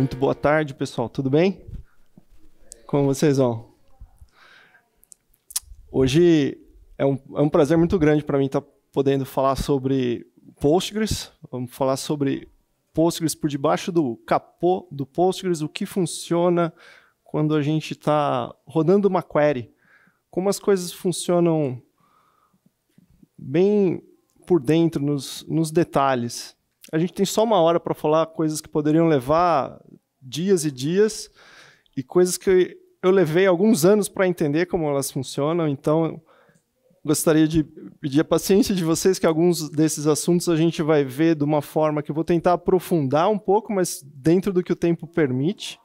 Muito boa tarde, pessoal. Tudo bem? Como vocês vão? Hoje é um, é um prazer muito grande para mim estar tá podendo falar sobre Postgres. Vamos falar sobre Postgres por debaixo do capô do Postgres, o que funciona quando a gente está rodando uma query. Como as coisas funcionam bem por dentro, nos, nos detalhes a gente tem só uma hora para falar coisas que poderiam levar dias e dias e coisas que eu levei alguns anos para entender como elas funcionam. Então, gostaria de pedir a paciência de vocês que alguns desses assuntos a gente vai ver de uma forma que eu vou tentar aprofundar um pouco, mas dentro do que o tempo permite.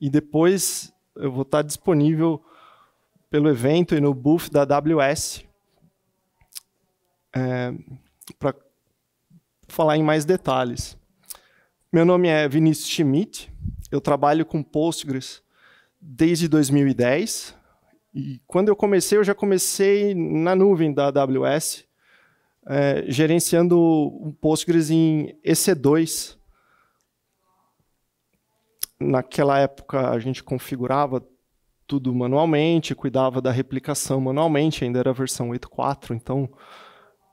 E depois eu vou estar disponível pelo evento e no booth da AWS é, eh, para falar em mais detalhes. Meu nome é Vinícius Schmidt, eu trabalho com Postgres desde 2010. E quando eu comecei, eu já comecei na nuvem da AWS, é, gerenciando um Postgres em EC2. Naquela época, a gente configurava tudo manualmente, cuidava da replicação manualmente, ainda era a versão 8.4, então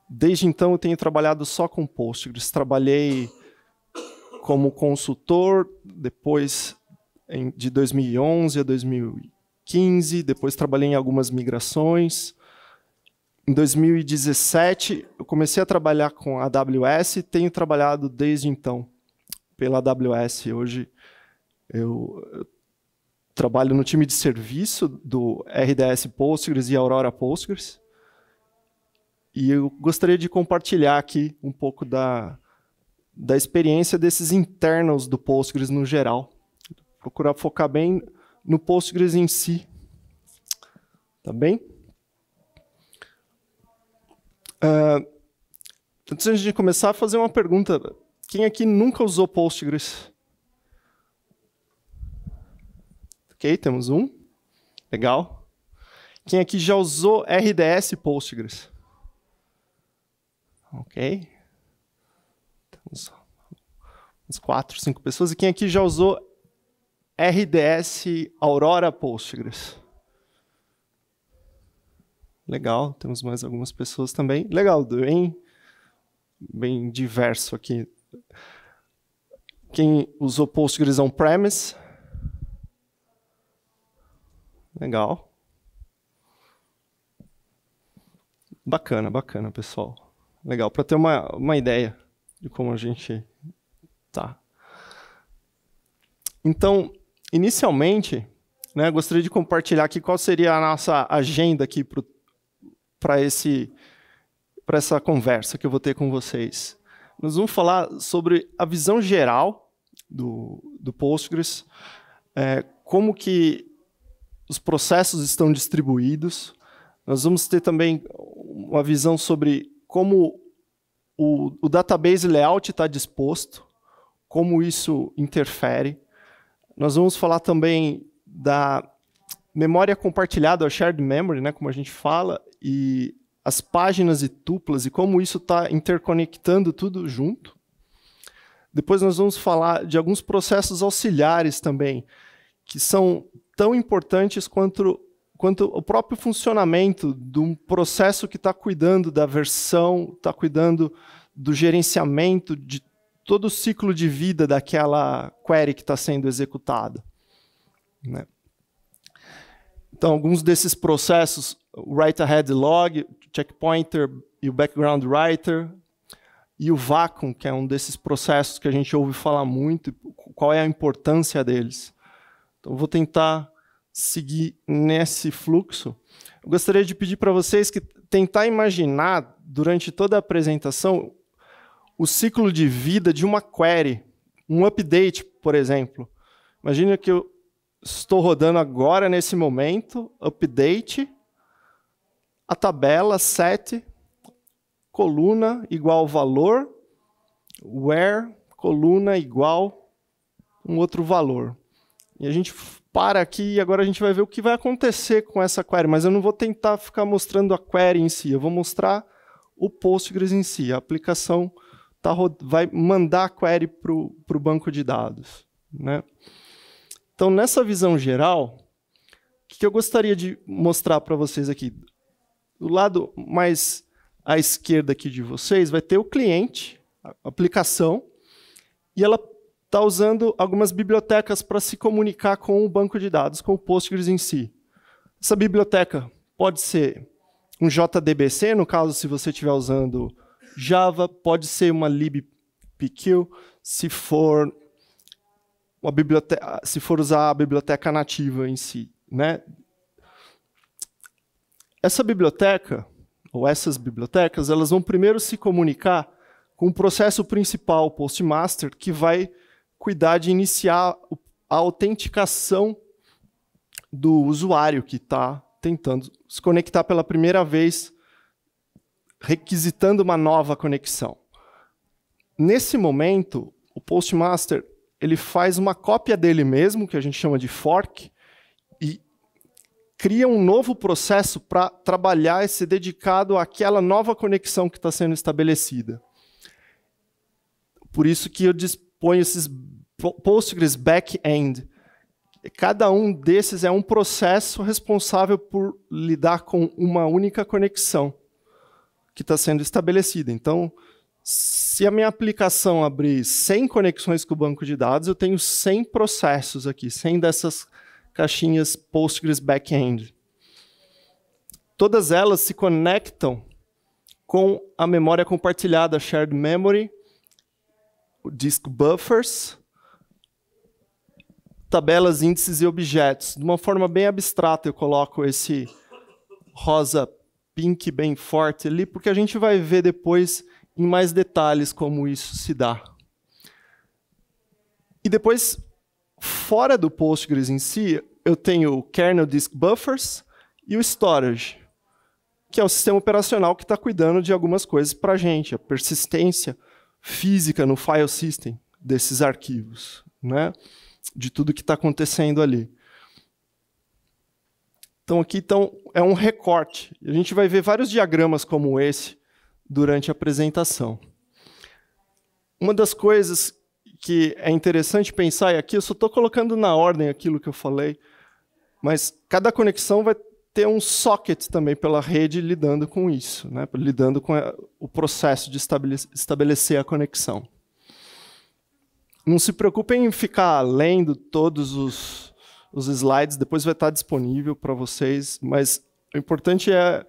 Desde então eu tenho trabalhado só com Postgres. Trabalhei como consultor, depois em, de 2011 a 2015, depois trabalhei em algumas migrações. Em 2017 eu comecei a trabalhar com a AWS e tenho trabalhado desde então pela AWS. Hoje eu, eu trabalho no time de serviço do RDS Postgres e Aurora Postgres. E eu gostaria de compartilhar aqui um pouco da, da experiência desses internos do Postgres no geral. Procurar focar bem no Postgres em si. Tá bem? Uh, antes de começar, fazer uma pergunta. Quem aqui nunca usou Postgres? Ok, temos um. Legal. Quem aqui já usou RDS Postgres? ok? Temos uns 4, 5 pessoas. E quem aqui já usou RDS Aurora Postgres? Legal, temos mais algumas pessoas também. Legal, bem, bem diverso aqui. Quem usou Postgres on-premise? Legal. Bacana, bacana, pessoal legal, para ter uma, uma ideia de como a gente tá. Então, inicialmente, né, gostaria de compartilhar aqui qual seria a nossa agenda aqui para esse para essa conversa que eu vou ter com vocês. Nós vamos falar sobre a visão geral do, do Postgres, é, como que os processos estão distribuídos. Nós vamos ter também uma visão sobre como o, o database layout está disposto, como isso interfere. Nós vamos falar também da memória compartilhada, a shared memory, né, como a gente fala, e as páginas e tuplas e como isso está interconectando tudo junto. Depois nós vamos falar de alguns processos auxiliares também, que são tão importantes quanto quanto o próprio funcionamento de um processo que está cuidando da versão, está cuidando do gerenciamento de todo o ciclo de vida daquela query que está sendo executada. Né? Então, alguns desses processos, o write ahead log, o checkpointer e o background writer, e o vacuum, que é um desses processos que a gente ouve falar muito, qual é a importância deles. Então, vou tentar seguir nesse fluxo, eu gostaria de pedir para vocês que tentar imaginar durante toda a apresentação o ciclo de vida de uma query, um update, por exemplo. Imagina que eu estou rodando agora nesse momento, update, a tabela set, coluna igual valor, where coluna igual um outro valor. E a gente para aqui e agora a gente vai ver o que vai acontecer com essa query, mas eu não vou tentar ficar mostrando a query em si, eu vou mostrar o Postgres em si. A aplicação tá, vai mandar a query para o banco de dados. Né? Então, nessa visão geral, o que eu gostaria de mostrar para vocês aqui? Do lado mais à esquerda aqui de vocês, vai ter o cliente, a aplicação, e ela está usando algumas bibliotecas para se comunicar com o banco de dados, com o Postgres em si. Essa biblioteca pode ser um JDBC, no caso, se você estiver usando Java, pode ser uma libpq, se for uma biblioteca, se for usar a biblioteca nativa em si, né? Essa biblioteca ou essas bibliotecas, elas vão primeiro se comunicar com o processo principal, o Postmaster, que vai cuidar de iniciar a autenticação do usuário que está tentando se conectar pela primeira vez, requisitando uma nova conexão. Nesse momento, o postmaster ele faz uma cópia dele mesmo, que a gente chama de fork, e cria um novo processo para trabalhar esse dedicado àquela nova conexão que está sendo estabelecida. Por isso que eu disponho esses Postgres back-end. Cada um desses é um processo responsável por lidar com uma única conexão que está sendo estabelecida. Então, se a minha aplicação abrir 100 conexões com o banco de dados, eu tenho 100 processos aqui, 100 dessas caixinhas Postgres back-end. Todas elas se conectam com a memória compartilhada, shared memory, o disk buffers tabelas, índices e objetos. De uma forma bem abstrata, eu coloco esse rosa pink bem forte ali, porque a gente vai ver depois em mais detalhes como isso se dá. E depois, fora do Postgres em si, eu tenho o kernel disk buffers e o storage, que é o sistema operacional que está cuidando de algumas coisas para a gente, a persistência física no file system desses arquivos. Né? de tudo que está acontecendo ali. Então, aqui então, é um recorte. A gente vai ver vários diagramas como esse durante a apresentação. Uma das coisas que é interessante pensar, e aqui eu só estou colocando na ordem aquilo que eu falei, mas cada conexão vai ter um socket também pela rede lidando com isso, né? lidando com eh, o processo de estabelecer a conexão. Não se preocupem em ficar lendo todos os, os slides, depois vai estar disponível para vocês, mas o importante é,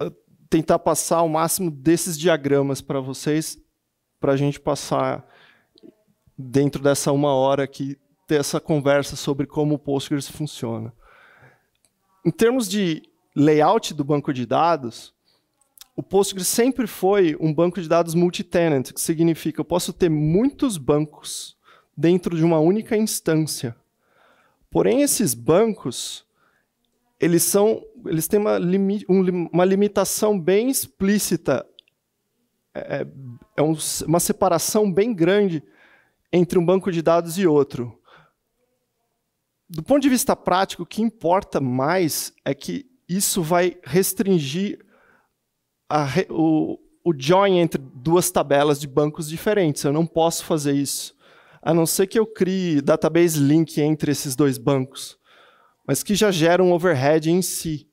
é tentar passar o máximo desses diagramas para vocês, para a gente passar dentro dessa uma hora aqui, ter essa conversa sobre como o Postgres funciona. Em termos de layout do banco de dados, o Postgres sempre foi um banco de dados multi-tenant, que significa eu posso ter muitos bancos dentro de uma única instância. Porém, esses bancos, eles, são, eles têm uma, limi um, uma limitação bem explícita. É, é, é um, uma separação bem grande entre um banco de dados e outro. Do ponto de vista prático, o que importa mais é que isso vai restringir a, o, o join entre duas tabelas de bancos diferentes. Eu não posso fazer isso. A não ser que eu crie database link entre esses dois bancos, mas que já gera um overhead em si.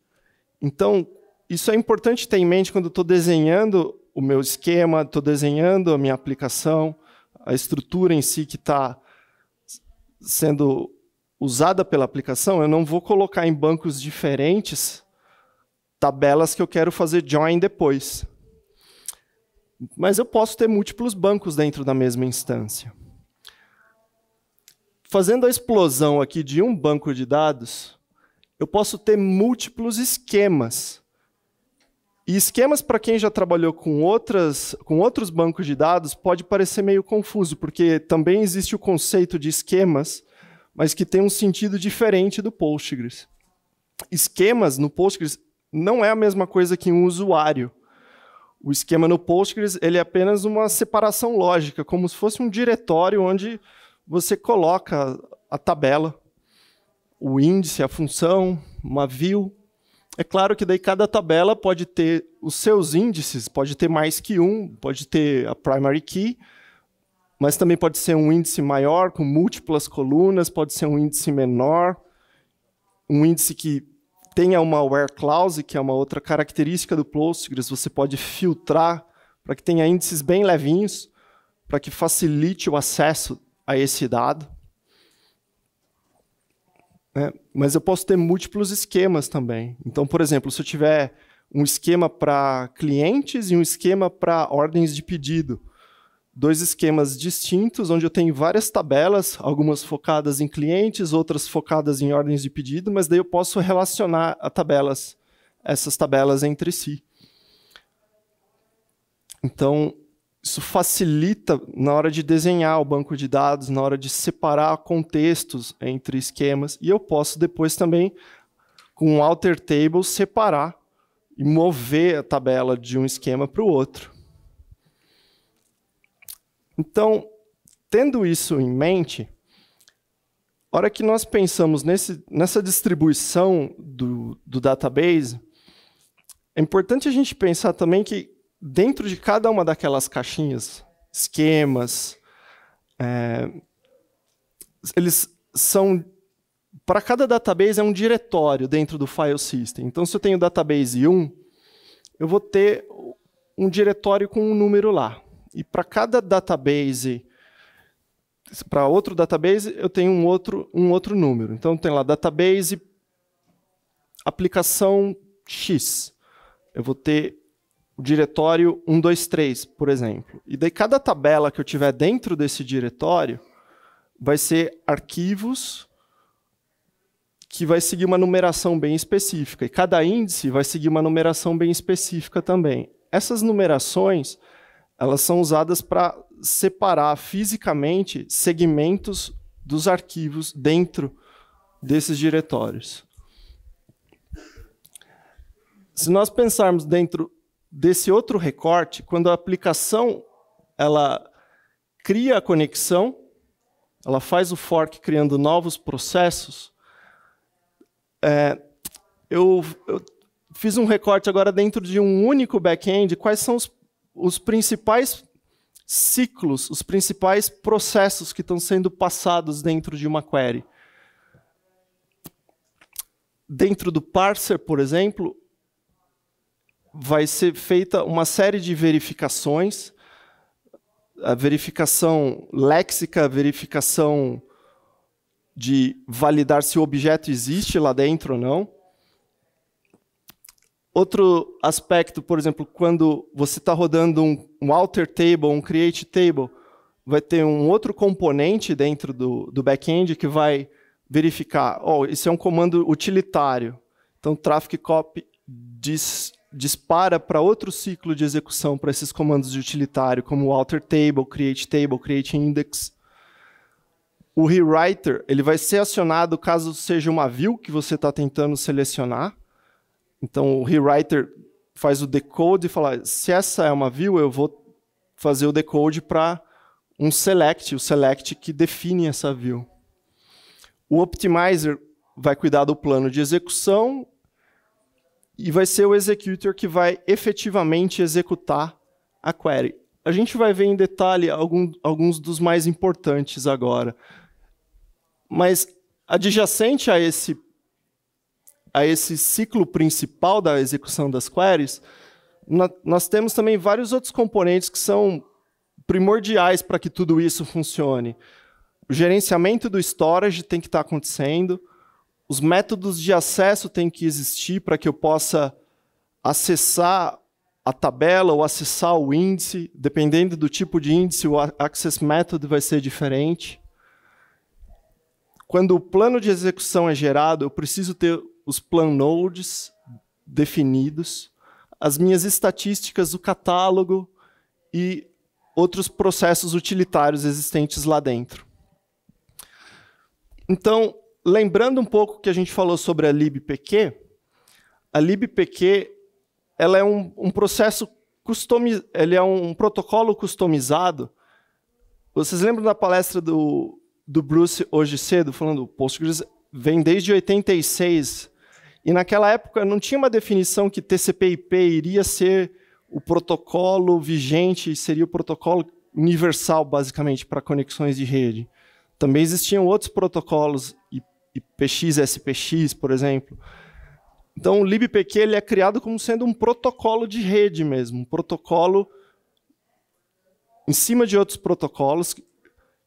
Então, isso é importante ter em mente quando estou desenhando o meu esquema, estou desenhando a minha aplicação, a estrutura em si que está sendo usada pela aplicação. Eu não vou colocar em bancos diferentes tabelas que eu quero fazer join depois. Mas eu posso ter múltiplos bancos dentro da mesma instância. Fazendo a explosão aqui de um banco de dados, eu posso ter múltiplos esquemas. E esquemas, para quem já trabalhou com, outras, com outros bancos de dados, pode parecer meio confuso, porque também existe o conceito de esquemas, mas que tem um sentido diferente do Postgres. Esquemas no Postgres não é a mesma coisa que um usuário. O esquema no Postgres ele é apenas uma separação lógica, como se fosse um diretório onde você coloca a tabela, o índice, a função, uma view. É claro que daí cada tabela pode ter os seus índices, pode ter mais que um, pode ter a primary key, mas também pode ser um índice maior com múltiplas colunas, pode ser um índice menor, um índice que tem uma WHERE clause, que é uma outra característica do Postgres, você pode filtrar para que tenha índices bem levinhos, para que facilite o acesso a esse dado. É, mas eu posso ter múltiplos esquemas também. Então, por exemplo, se eu tiver um esquema para clientes e um esquema para ordens de pedido, dois esquemas distintos, onde eu tenho várias tabelas, algumas focadas em clientes, outras focadas em ordens de pedido, mas daí eu posso relacionar a tabelas, essas tabelas entre si. Então, isso facilita na hora de desenhar o banco de dados, na hora de separar contextos entre esquemas, e eu posso depois também, com o um alter table, separar e mover a tabela de um esquema para o outro. Então, tendo isso em mente, a hora que nós pensamos nesse, nessa distribuição do, do database, é importante a gente pensar também que dentro de cada uma daquelas caixinhas, esquemas, é, eles são para cada database é um diretório dentro do file system. Então, se eu tenho database 1, eu vou ter um diretório com um número lá. E para cada database, para outro database, eu tenho um outro, um outro número. Então tem lá database aplicação X. Eu vou ter o diretório 123, por exemplo. E daí cada tabela que eu tiver dentro desse diretório vai ser arquivos que vai seguir uma numeração bem específica. E cada índice vai seguir uma numeração bem específica também. Essas numerações elas são usadas para separar fisicamente segmentos dos arquivos dentro desses diretórios. Se nós pensarmos dentro desse outro recorte, quando a aplicação ela cria a conexão, ela faz o fork criando novos processos, é, eu, eu, fiz um recorte agora dentro de um único back-end, quais são os os principais ciclos, os principais processos que estão sendo passados dentro de uma query. Dentro do parser, por exemplo, vai ser feita uma série de verificações, a verificação léxica, a verificação de validar se o objeto existe lá dentro ou não, Outro aspecto, por exemplo, quando você está rodando um, um, alter table, um create table, vai ter um outro componente dentro do, do back-end que vai verificar, oh, isso é um comando utilitário. Então, traffic copy dis, dispara para outro ciclo de execução para esses comandos de utilitário, como o alter table, create table, create index. O rewriter ele vai ser acionado caso seja uma view que você está tentando selecionar então o rewriter faz o decode e fala: se essa é uma view, eu vou fazer o decode para um select, o select que define essa view. O optimizer vai cuidar do plano de execução e vai ser o executor que vai efetivamente executar a query. A gente vai ver em detalhe algum, alguns dos mais importantes agora. Mas adjacente a esse a esse ciclo principal da execução das queries, nós temos também vários outros componentes que são primordiais para que tudo isso funcione. O gerenciamento do storage tem que estar acontecendo, os métodos de acesso têm que existir para que eu possa acessar a tabela ou acessar o índice, dependendo do tipo de índice, o access method vai ser diferente. Quando o plano de execução é gerado, eu preciso ter os plan nodes definidos, as minhas estatísticas, o catálogo e outros processos utilitários existentes lá dentro. Então, lembrando um pouco o que a gente falou sobre a libpq, a libpq ela é um, um processo ele é um, um protocolo customizado. Vocês lembram da palestra do, do Bruce hoje cedo falando Postgres vem desde 86 e naquela época não tinha uma definição que TCP/IP iria ser o protocolo vigente, seria o protocolo universal, basicamente, para conexões de rede. Também existiam outros protocolos, IPX, SPX, por exemplo. Então, o libpq ele é criado como sendo um protocolo de rede mesmo, um protocolo em cima de outros protocolos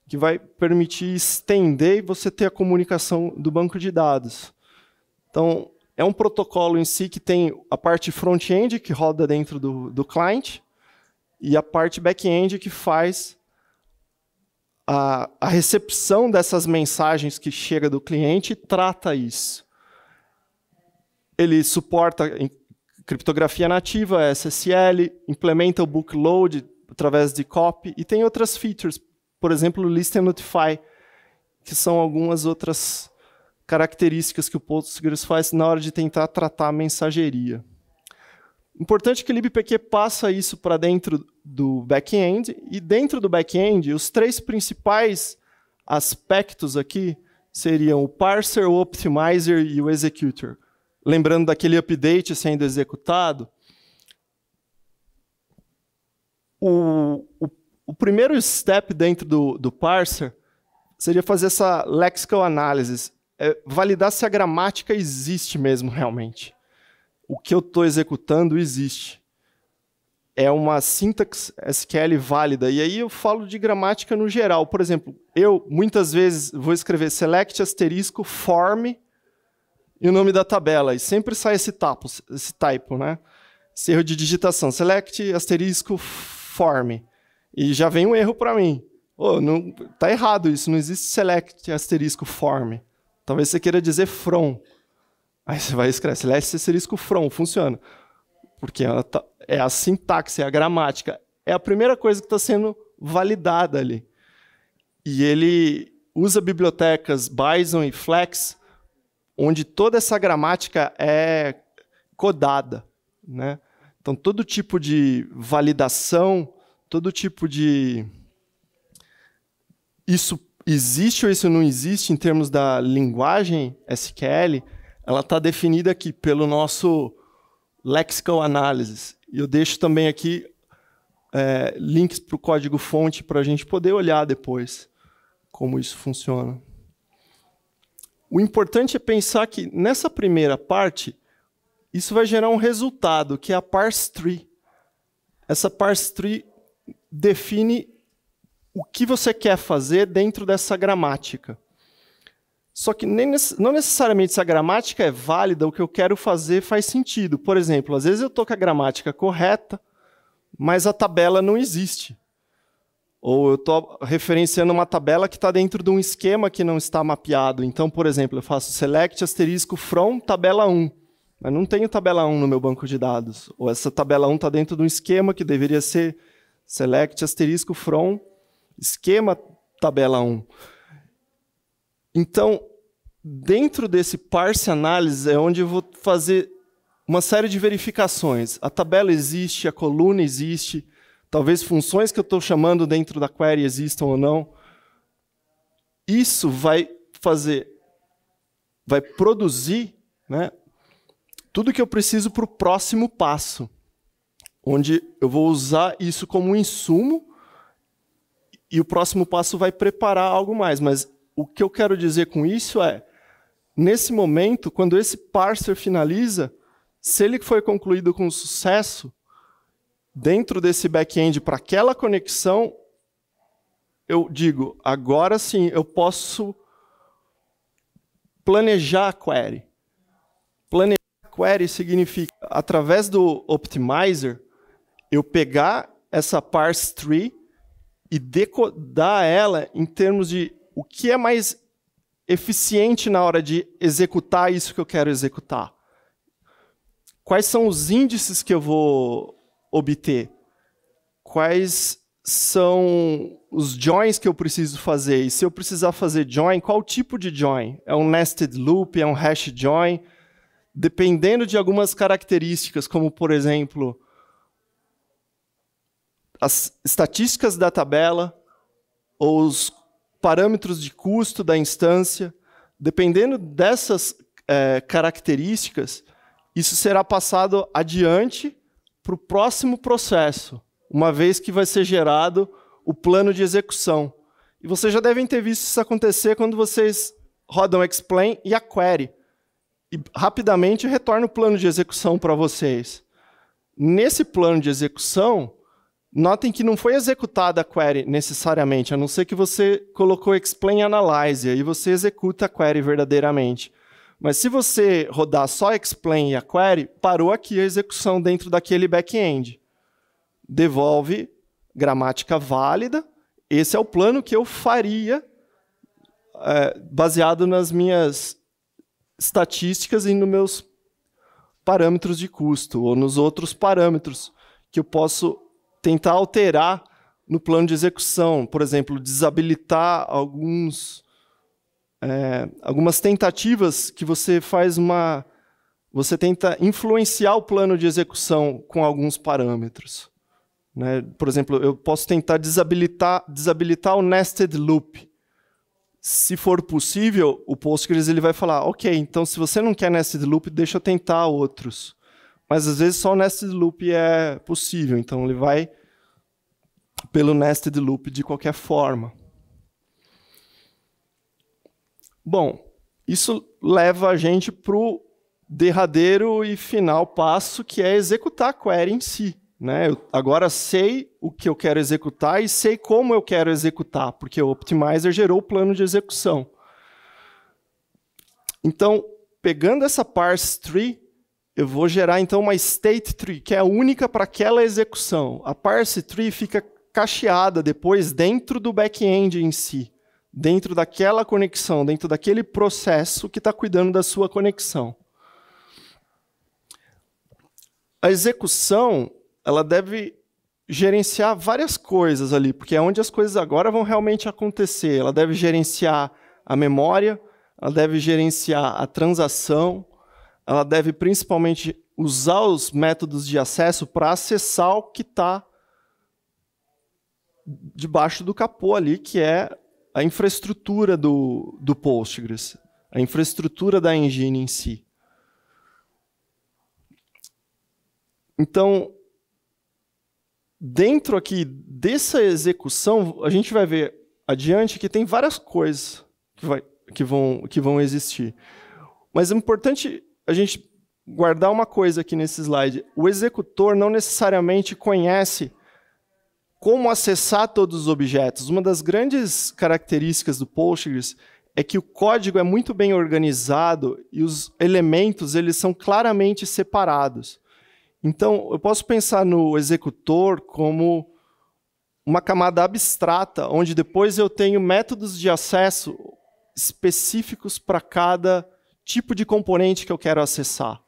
que vai permitir estender e você ter a comunicação do banco de dados. Então, é um protocolo em si que tem a parte front-end que roda dentro do, do client e a parte back-end que faz a, a, recepção dessas mensagens que chega do cliente e trata isso. Ele suporta criptografia nativa, SSL, implementa o bookload através de copy e tem outras features, por exemplo, list and notify, que são algumas outras características que o Postgres faz na hora de tentar tratar a mensageria. Importante que o libpq passa isso para dentro do back-end, e dentro do back-end, os três principais aspectos aqui seriam o parser, o optimizer e o executor. Lembrando daquele update sendo executado, o, o, o primeiro step dentro do, do parser seria fazer essa lexical analysis, é validar se a gramática existe mesmo realmente. O que eu estou executando existe. É uma sintaxe SQL válida. E aí eu falo de gramática no geral. Por exemplo, eu muitas vezes vou escrever select asterisco form e o nome da tabela. E sempre sai esse, tapo, esse typo, né? Esse erro de digitação. Select asterisco form. E já vem um erro para mim. Oh, não, tá errado isso, não existe select asterisco form. Talvez você queira dizer from. Aí você vai escrever slash asterisco from, funciona. Porque tá, é a sintaxe, é a gramática. É a primeira coisa que está sendo validada ali. E ele usa bibliotecas Bison e Flex, onde toda essa gramática é codada. Né? Então, todo tipo de validação, todo tipo de. Isso existe ou isso não existe em termos da linguagem SQL, ela está definida aqui pelo nosso lexical analysis. E eu deixo também aqui é, links para o código-fonte para a gente poder olhar depois como isso funciona. O importante é pensar que nessa primeira parte, isso vai gerar um resultado, que é a parse tree. Essa parse tree define o que você quer fazer dentro dessa gramática. Só que nem, não necessariamente se a gramática é válida, o que eu quero fazer faz sentido. Por exemplo, às vezes eu estou com a gramática correta, mas a tabela não existe. Ou eu estou referenciando uma tabela que está dentro de um esquema que não está mapeado. Então, por exemplo, eu faço select asterisco from tabela 1. Mas não tenho tabela 1 no meu banco de dados. Ou essa tabela 1 está dentro de um esquema que deveria ser select asterisco from esquema tabela 1. Então, dentro desse parse análise é onde eu vou fazer uma série de verificações. A tabela existe, a coluna existe, talvez funções que eu estou chamando dentro da query existam ou não. Isso vai fazer, vai produzir né, tudo que eu preciso para o próximo passo, onde eu vou usar isso como um insumo e o próximo passo vai preparar algo mais. Mas o que eu quero dizer com isso é, nesse momento, quando esse parser finaliza, se ele foi concluído com sucesso, dentro desse back-end para aquela conexão, eu digo, agora sim eu posso planejar a query. Planejar a query significa, através do optimizer, eu pegar essa parse tree e decodar ela em termos de o que é mais eficiente na hora de executar isso que eu quero executar. Quais são os índices que eu vou obter? Quais são os joins que eu preciso fazer? E se eu precisar fazer join, qual tipo de join? É um nested loop? É um hash join? Dependendo de algumas características, como por exemplo, as estatísticas da tabela ou os parâmetros de custo da instância, dependendo dessas é, características, isso será passado adiante para o próximo processo, uma vez que vai ser gerado o plano de execução. E vocês já devem ter visto isso acontecer quando vocês rodam explain e a query. E rapidamente retorna o plano de execução para vocês. Nesse plano de execução, Notem que não foi executada a query necessariamente, a não ser que você colocou explain analyze, aí você executa a query verdadeiramente. Mas se você rodar só explain e a query, parou aqui a execução dentro daquele back-end. Devolve gramática válida. Esse é o plano que eu faria é, baseado nas minhas estatísticas e nos meus parâmetros de custo, ou nos outros parâmetros que eu posso tentar alterar no plano de execução, por exemplo, desabilitar alguns é, algumas tentativas que você faz uma você tenta influenciar o plano de execução com alguns parâmetros. Né? Por exemplo, eu posso tentar desabilitar, desabilitar o nested loop. Se for possível, o Postgres ele vai falar, ok, então se você não quer nested loop, deixa eu tentar outros. Mas às vezes só o nested loop é possível, então ele vai pelo nested loop de qualquer forma. Bom, isso leva a gente para o derradeiro e final passo, que é executar a query em si. Né? Eu agora sei o que eu quero executar e sei como eu quero executar, porque o Optimizer gerou o plano de execução. Então, pegando essa parse tree, eu vou gerar então uma state tree, que é única para aquela execução. A parse tree fica cacheada depois dentro do back-end em si, dentro daquela conexão, dentro daquele processo que está cuidando da sua conexão. A execução, ela deve gerenciar várias coisas ali, porque é onde as coisas agora vão realmente acontecer. Ela deve gerenciar a memória, ela deve gerenciar a transação, ela deve principalmente usar os métodos de acesso para acessar o que está debaixo do capô ali, que é a infraestrutura do, do Postgres, a infraestrutura da engine em si. Então, dentro aqui dessa execução, a gente vai ver adiante que tem várias coisas que, vai, que, vão, que vão existir. Mas é importante a gente guardar uma coisa aqui nesse slide. O executor não necessariamente conhece como acessar todos os objetos. Uma das grandes características do Postgres é que o código é muito bem organizado e os elementos eles são claramente separados. Então, eu posso pensar no executor como uma camada abstrata, onde depois eu tenho métodos de acesso específicos para cada tipo de componente que eu quero acessar.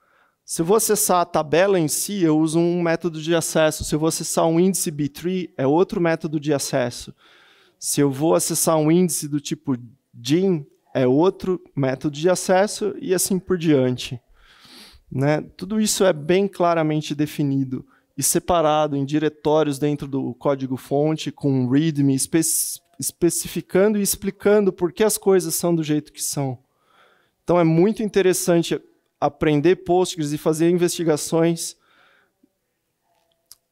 Se eu vou acessar a tabela em si, eu uso um método de acesso. Se eu vou acessar um índice B3, é outro método de acesso. Se eu vou acessar um índice do tipo DIN, é outro método de acesso e assim por diante. Né? Tudo isso é bem claramente definido e separado em diretórios dentro do código-fonte, com um README espe especificando e explicando por que as coisas são do jeito que são. Então é muito interessante aprender Postgres e fazer investigações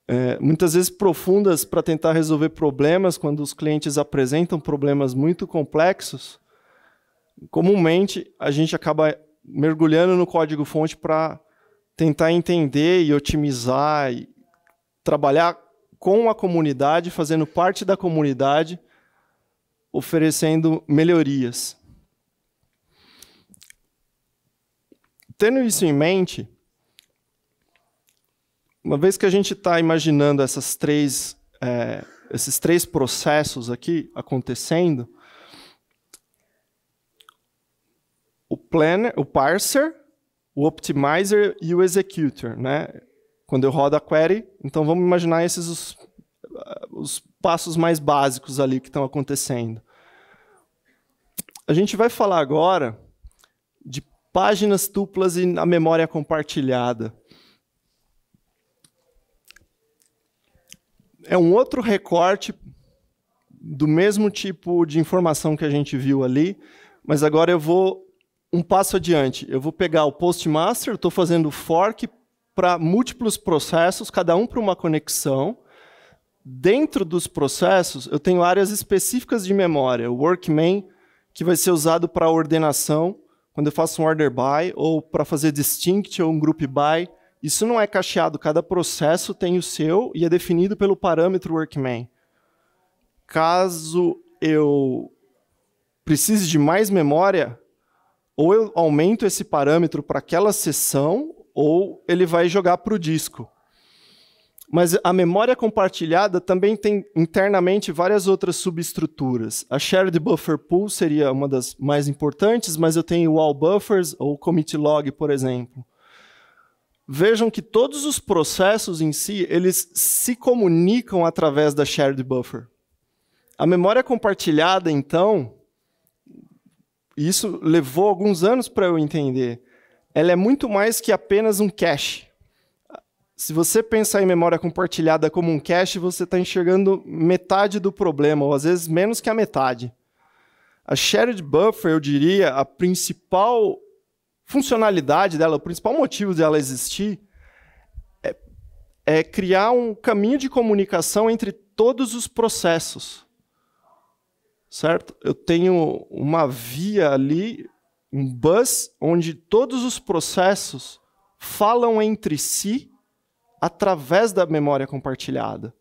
é, muitas vezes profundas para tentar resolver problemas quando os clientes apresentam problemas muito complexos. Comumente a gente acaba mergulhando no código-fonte para tentar entender e otimizar e trabalhar com a comunidade, fazendo parte da comunidade, oferecendo melhorias. Tendo isso em mente, uma vez que a gente está imaginando essas três, é, esses três processos aqui acontecendo, o planner, o parser, o optimizer e o executor, né? Quando eu rodo a query, então vamos imaginar esses os, os passos mais básicos ali que estão acontecendo. A gente vai falar agora páginas tuplas e a memória compartilhada. É um outro recorte do mesmo tipo de informação que a gente viu ali, mas agora eu vou um passo adiante. Eu vou pegar o Postmaster, estou fazendo fork para múltiplos processos, cada um para uma conexão. Dentro dos processos, eu tenho áreas específicas de memória, o Workman, que vai ser usado para ordenação quando eu faço um order by ou para fazer distinct ou um group by, isso não é cacheado, cada processo tem o seu e é definido pelo parâmetro workman. Caso eu precise de mais memória, ou eu aumento esse parâmetro para aquela sessão, ou ele vai jogar para o disco. Mas a memória compartilhada também tem internamente várias outras subestruturas. A shared buffer pool seria uma das mais importantes, mas eu tenho wall buffers ou commit log, por exemplo. Vejam que todos os processos em si, eles se comunicam através da shared buffer. A memória compartilhada, então, isso levou alguns anos para eu entender. Ela é muito mais que apenas um cache se você pensar em memória compartilhada como um cache, você está enxergando metade do problema, ou às vezes menos que a metade. A shared buffer, eu diria, a principal funcionalidade dela, o principal motivo dela existir, é, é criar um caminho de comunicação entre todos os processos. Certo? Eu tenho uma via ali, um bus, onde todos os processos falam entre si através da memória compartilhada.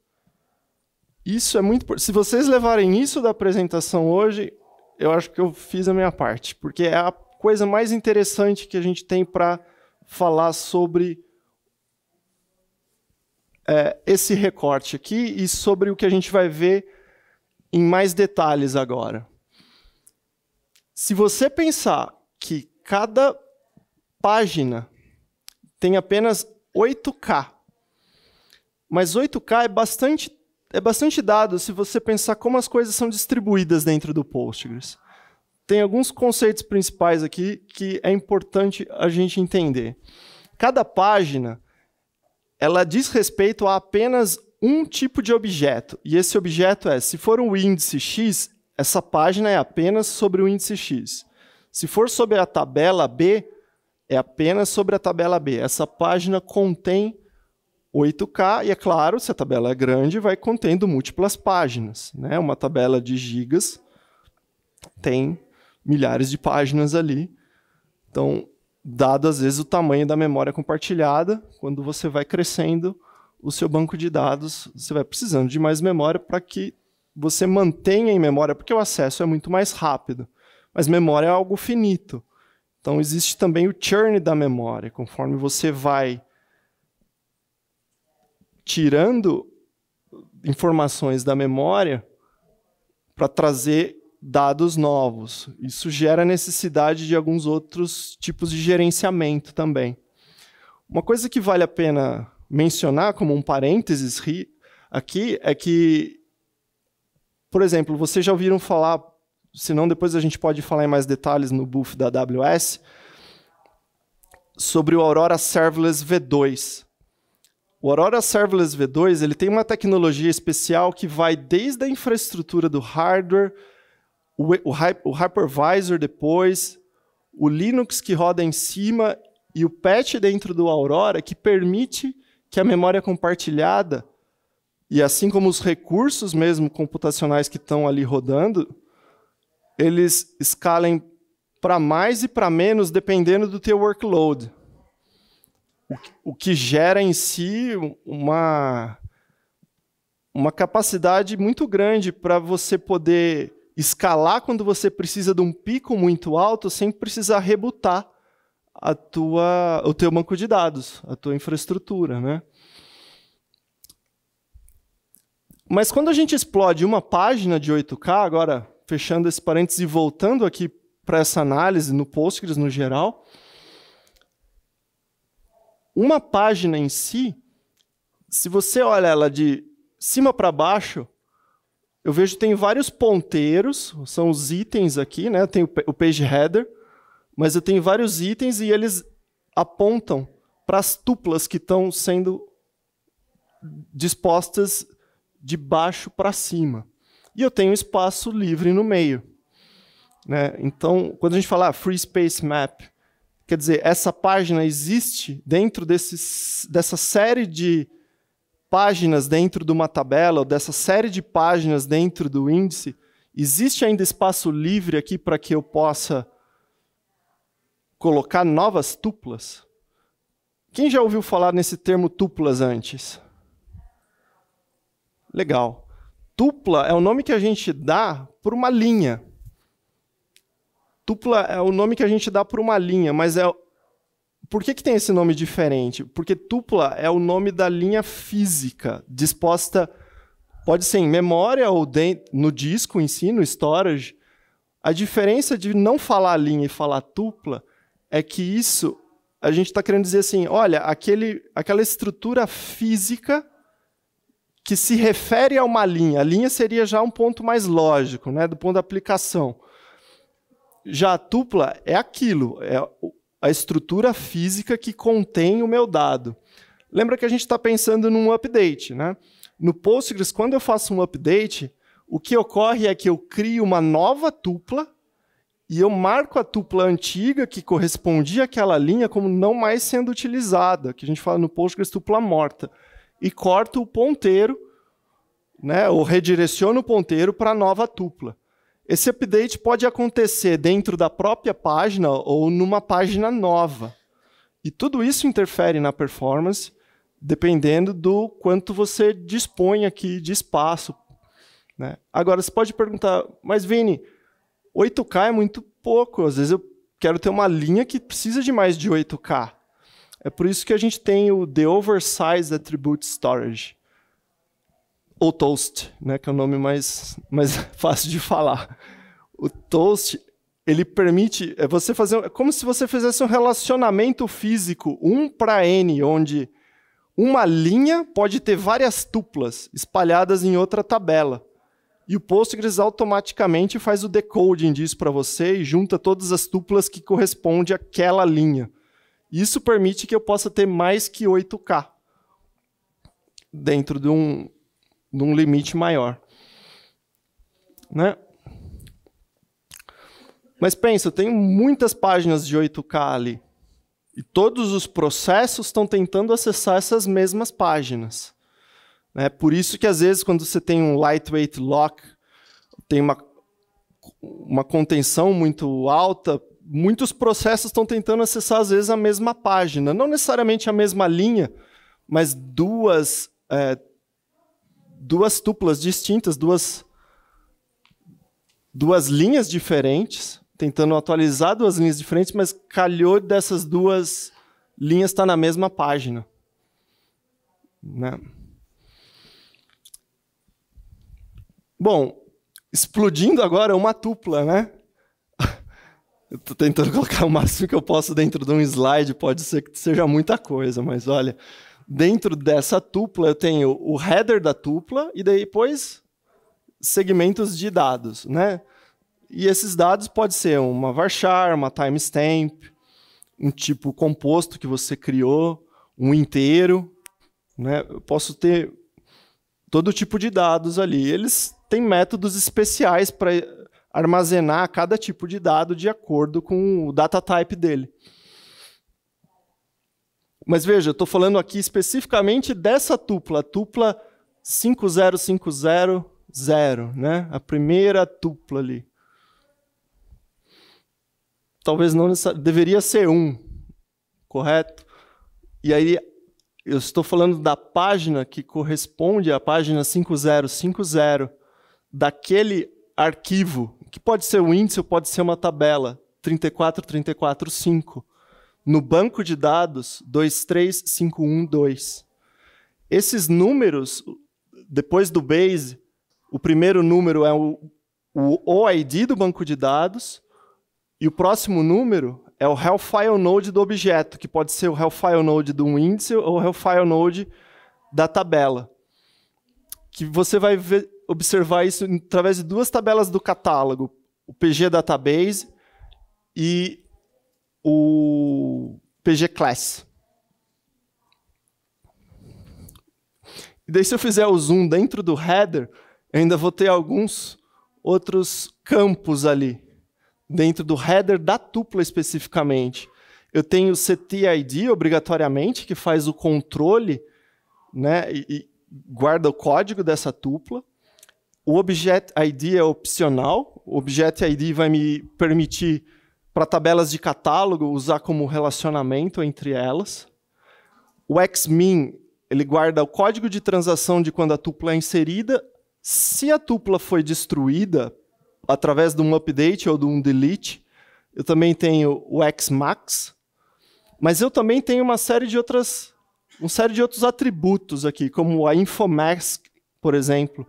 Isso é muito. Se vocês levarem isso da apresentação hoje, eu acho que eu fiz a minha parte, porque é a coisa mais interessante que a gente tem para falar sobre é, esse recorte aqui e sobre o que a gente vai ver em mais detalhes agora. Se você pensar que cada página tem apenas 8K mas 8K é bastante, é bastante dado se você pensar como as coisas são distribuídas dentro do Postgres. Tem alguns conceitos principais aqui que é importante a gente entender. Cada página ela diz respeito a apenas um tipo de objeto. E esse objeto é, se for o um índice X, essa página é apenas sobre o índice X. Se for sobre a tabela B, é apenas sobre a tabela B. Essa página contém 8K, e é claro, se a tabela é grande, vai contendo múltiplas páginas. Né? Uma tabela de gigas tem milhares de páginas ali. Então, dado às vezes o tamanho da memória compartilhada, quando você vai crescendo o seu banco de dados, você vai precisando de mais memória para que você mantenha em memória, porque o acesso é muito mais rápido. Mas memória é algo finito. Então, existe também o churn da memória. Conforme você vai tirando informações da memória para trazer dados novos. Isso gera necessidade de alguns outros tipos de gerenciamento também. Uma coisa que vale a pena mencionar, como um parênteses aqui, é que, por exemplo, vocês já ouviram falar, senão depois a gente pode falar em mais detalhes no buff da AWS, sobre o Aurora Serverless V2. O Aurora Serverless V2 ele tem uma tecnologia especial que vai desde a infraestrutura do hardware, o, o, o hypervisor depois, o Linux que roda em cima e o patch dentro do Aurora que permite que a memória é compartilhada e assim como os recursos mesmo computacionais que estão ali rodando, eles escalem para mais e para menos dependendo do teu workload o, o que gera em si uma, uma capacidade muito grande para você poder escalar quando você precisa de um pico muito alto sem precisar rebutar a tua, o teu banco de dados, a tua infraestrutura, né? Mas quando a gente explode uma página de 8K, agora fechando esse parênteses e voltando aqui para essa análise no Postgres no geral, uma página em si, se você olha ela de cima para baixo, eu vejo que tem vários ponteiros, são os itens aqui, né? Tem o page header, mas eu tenho vários itens e eles apontam para as tuplas que estão sendo dispostas de baixo para cima. E eu tenho espaço livre no meio. Né? Então, quando a gente fala ah, free space map, Quer dizer, essa página existe dentro dessa série de páginas dentro de uma tabela, ou dessa série de páginas dentro do índice. Existe ainda espaço livre aqui para que eu possa colocar novas tuplas? Quem já ouviu falar nesse termo tuplas antes? Legal. Tupla é o nome que a gente dá para uma linha. Tupla é o nome que a gente dá para uma linha, mas é. Por que, que tem esse nome diferente? Porque tupla é o nome da linha física disposta, pode ser em memória ou no disco em si, no storage. A diferença de não falar linha e falar tupla é que isso a gente está querendo dizer assim: olha, aquele, aquela estrutura física que se refere a uma linha. A linha seria já um ponto mais lógico, né, do ponto da aplicação. Já a tupla é aquilo, é a estrutura física que contém o meu dado. Lembra que a gente está pensando num update, né? No Postgres, quando eu faço um update, o que ocorre é que eu crio uma nova tupla e eu marco a tupla antiga que correspondia àquela linha como não mais sendo utilizada, que a gente fala no Postgres tupla morta, e corto o ponteiro, né, ou redireciono o ponteiro para a nova tupla. Esse update pode acontecer dentro da própria página ou numa página nova. E tudo isso interfere na performance, dependendo do quanto você dispõe aqui de espaço. Né? Agora, você pode perguntar, mas Vini, 8K é muito pouco. Às vezes eu quero ter uma linha que precisa de mais de 8K. É por isso que a gente tem o The Oversized Attribute Storage ou Toast, né, que é o nome mais, mais fácil de falar. O Toast, ele permite é você fazer, é como se você fizesse um relacionamento físico 1 para N, onde uma linha pode ter várias tuplas espalhadas em outra tabela. E o Postgres automaticamente faz o decoding disso para você e junta todas as tuplas que correspondem àquela linha. Isso permite que eu possa ter mais que 8K dentro de um, num limite maior. Né? Mas pensa, eu tenho muitas páginas de 8K ali. E todos os processos estão tentando acessar essas mesmas páginas. É por isso que, às vezes, quando você tem um lightweight lock, tem uma, uma contenção muito alta, muitos processos estão tentando acessar, às vezes, a mesma página. Não necessariamente a mesma linha, mas duas, é, duas tuplas distintas, duas, duas linhas diferentes, tentando atualizar duas linhas diferentes, mas calhou dessas duas linhas estar tá na mesma página. Né? Bom, explodindo agora uma tupla, né? estou tentando colocar o máximo que eu posso dentro de um slide, pode ser que seja muita coisa, mas olha, Dentro dessa tupla, eu tenho o header da tupla e depois segmentos de dados. Né? E esses dados podem ser uma varchar, uma timestamp, um tipo composto que você criou, um inteiro. Né? Eu posso ter todo tipo de dados ali. Eles têm métodos especiais para armazenar cada tipo de dado de acordo com o data type dele. Mas veja, eu estou falando aqui especificamente dessa tupla, a tupla 50500, né? a primeira tupla ali. Talvez não deveria ser 1, um, correto? E aí eu estou falando da página que corresponde à página 5050 daquele arquivo, que pode ser um índice ou pode ser uma tabela, 34345 no banco de dados 23512. Esses números, depois do base, o primeiro número é o, o OID do banco de dados, e o próximo número é o Hellfile Node do objeto, que pode ser o Hellfile Node de um índice ou o Hellfile Node da tabela. Que você vai ver, observar isso através de duas tabelas do catálogo, o PG Database e o PG Class. E daí, se eu fizer o zoom dentro do header, eu ainda vou ter alguns outros campos ali, dentro do header da tupla especificamente. Eu tenho o CTID, obrigatoriamente, que faz o controle né, e, e guarda o código dessa tupla. O Object ID é opcional. O Object ID vai me permitir para tabelas de catálogo usar como relacionamento entre elas. O xmin ele guarda o código de transação de quando a tupla é inserida. Se a tupla foi destruída através de um update ou de um delete, eu também tenho o xmax, mas eu também tenho uma série de outras uma série de outros atributos aqui, como a infomask, por exemplo.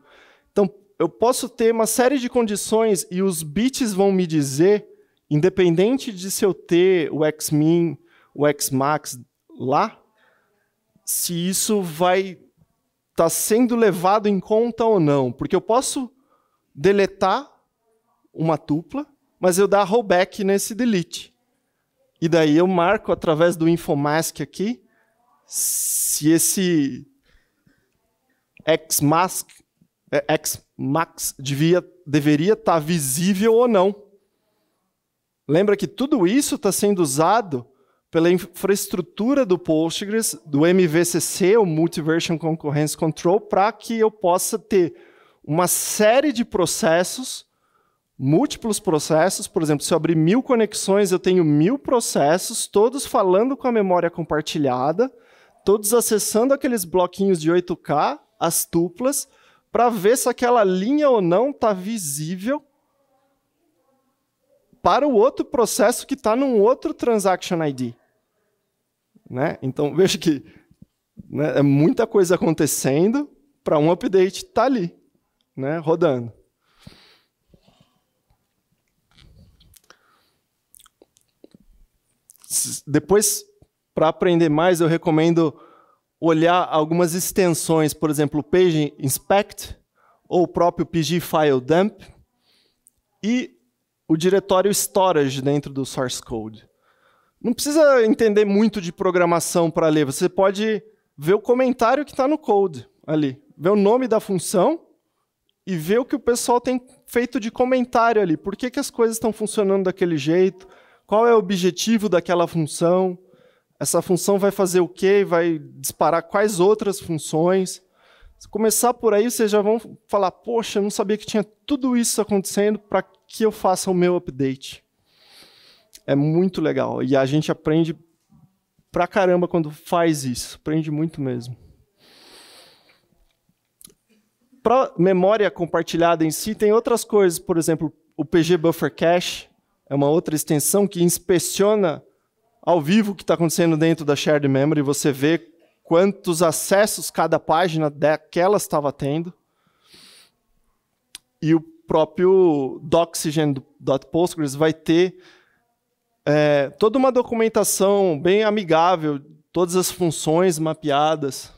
Então, eu posso ter uma série de condições e os bits vão me dizer Independente de se eu ter o X-Min, o X-Max lá, se isso vai estar tá sendo levado em conta ou não. Porque eu posso deletar uma tupla, mas eu dar rollback nesse delete. E daí eu marco através do infomask aqui se esse é, xmax deveria estar tá visível ou não. Lembra que tudo isso está sendo usado pela infraestrutura do Postgres, do MVCC, o Multiversion Concurrence Control, para que eu possa ter uma série de processos, múltiplos processos. Por exemplo, se eu abrir mil conexões, eu tenho mil processos, todos falando com a memória compartilhada, todos acessando aqueles bloquinhos de 8K, as tuplas, para ver se aquela linha ou não está visível para o outro processo que está num outro transaction ID. Né? Então, veja que né, é muita coisa acontecendo para um update estar tá ali, né, rodando. Depois, para aprender mais, eu recomendo olhar algumas extensões, por exemplo, o Page Inspect ou o próprio PG File Dump. E o diretório storage dentro do source code. Não precisa entender muito de programação para ler, você pode ver o comentário que está no code ali, ver o nome da função e ver o que o pessoal tem feito de comentário ali. Por que, que as coisas estão funcionando daquele jeito? Qual é o objetivo daquela função? Essa função vai fazer o quê? Vai disparar quais outras funções? Se começar por aí, vocês já vão falar: poxa, eu não sabia que tinha tudo isso acontecendo para que eu faça o meu update. É muito legal. E a gente aprende pra caramba quando faz isso. Aprende muito mesmo. Para memória compartilhada em si, tem outras coisas. Por exemplo, o PG Buffer Cache é uma outra extensão que inspeciona ao vivo o que está acontecendo dentro da shared memory. Você vê quantos acessos cada página daquela estava tendo. E o próprio doxygen.postgres vai ter é, toda uma documentação bem amigável, todas as funções mapeadas.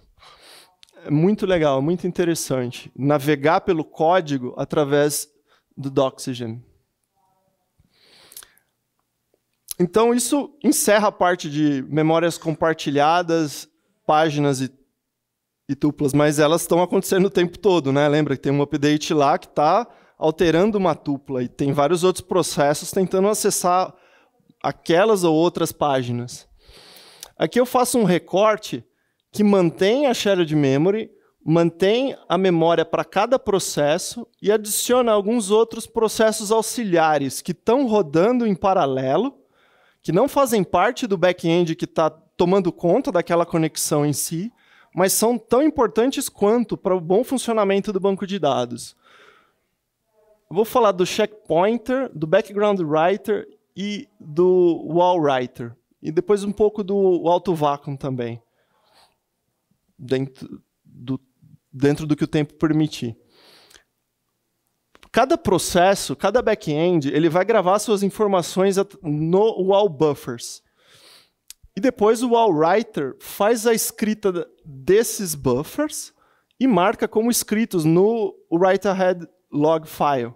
É muito legal, muito interessante. Navegar pelo código através do Doxygen. Então, isso encerra a parte de memórias compartilhadas, páginas e, e tuplas, mas elas estão acontecendo o tempo todo, né? Lembra que tem um update lá que está alterando uma tupla e tem vários outros processos tentando acessar aquelas ou outras páginas. Aqui eu faço um recorte que mantém a shared memory, mantém a memória para cada processo e adiciona alguns outros processos auxiliares que estão rodando em paralelo, que não fazem parte do back-end que está tomando conta daquela conexão em si, mas são tão importantes quanto para o bom funcionamento do banco de dados. Eu vou falar do checkpointer, do background writer e do wall writer. E depois um pouco do auto vacuum também. Dentro do, dentro do que o tempo permitir. Cada processo, cada back-end, ele vai gravar suas informações no wall buffers. E depois o wall writer faz a escrita desses buffers e marca como escritos no write ahead log file.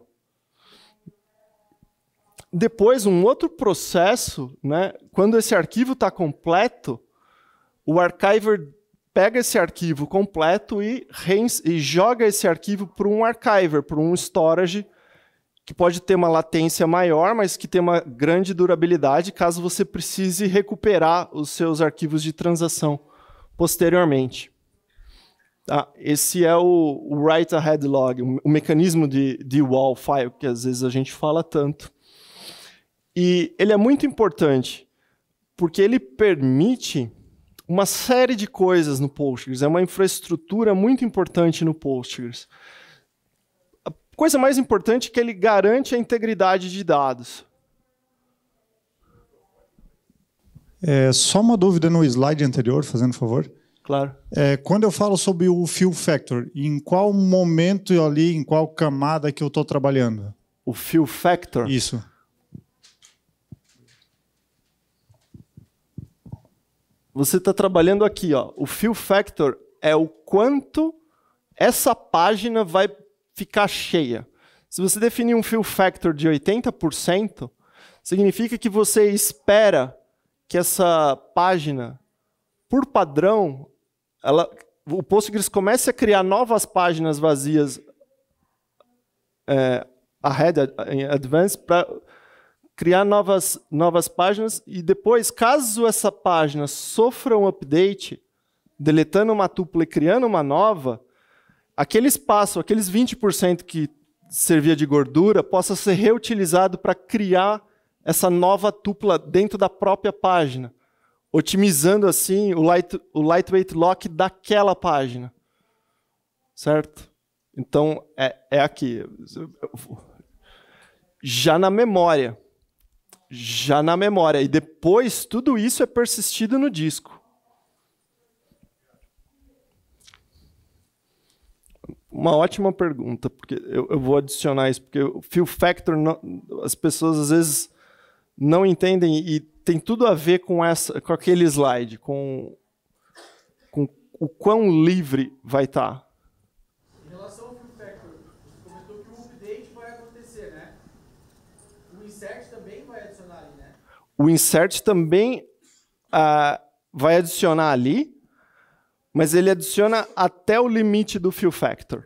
Depois, um outro processo, né, quando esse arquivo está completo, o archiver pega esse arquivo completo e, e joga esse arquivo para um archiver, para um storage, que pode ter uma latência maior, mas que tem uma grande durabilidade caso você precise recuperar os seus arquivos de transação posteriormente. Ah, esse é o, write ahead log, o mecanismo de, de wall file, que às vezes a gente fala tanto. E ele é muito importante, porque ele permite uma série de coisas no Postgres, é uma infraestrutura muito importante no Postgres. A coisa mais importante é que ele garante a integridade de dados. É, só uma dúvida no slide anterior, fazendo favor. Claro. É, quando eu falo sobre o fill Factor, em qual momento ali, em qual camada que eu estou trabalhando? O fill Factor? Isso. Você está trabalhando aqui, ó. O fill Factor é o quanto essa página vai ficar cheia. Se você definir um fill Factor de 80%, significa que você espera que essa página, por padrão, ela, o Postgres começa a criar novas páginas vazias é, ahead, em advance, para criar novas, novas páginas e depois, caso essa página sofra um update, deletando uma tupla e criando uma nova, aquele espaço, aqueles 20% que servia de gordura, possa ser reutilizado para criar essa nova tupla dentro da própria página otimizando assim o, light, o lightweight lock daquela página. Certo? Então, é, é aqui. Já na memória. Já na memória. E depois, tudo isso é persistido no disco. Uma ótima pergunta, porque eu, eu vou adicionar isso, porque o fill Factor, não, as pessoas às vezes não entendem e tem tudo a ver com, essa, com aquele slide, com, com o quão livre vai estar. Em relação ao Full Factor, você comentou que o update vai acontecer, né? O insert também vai adicionar ali, né? O insert também uh, vai adicionar ali, mas ele adiciona até o limite do Full Factor.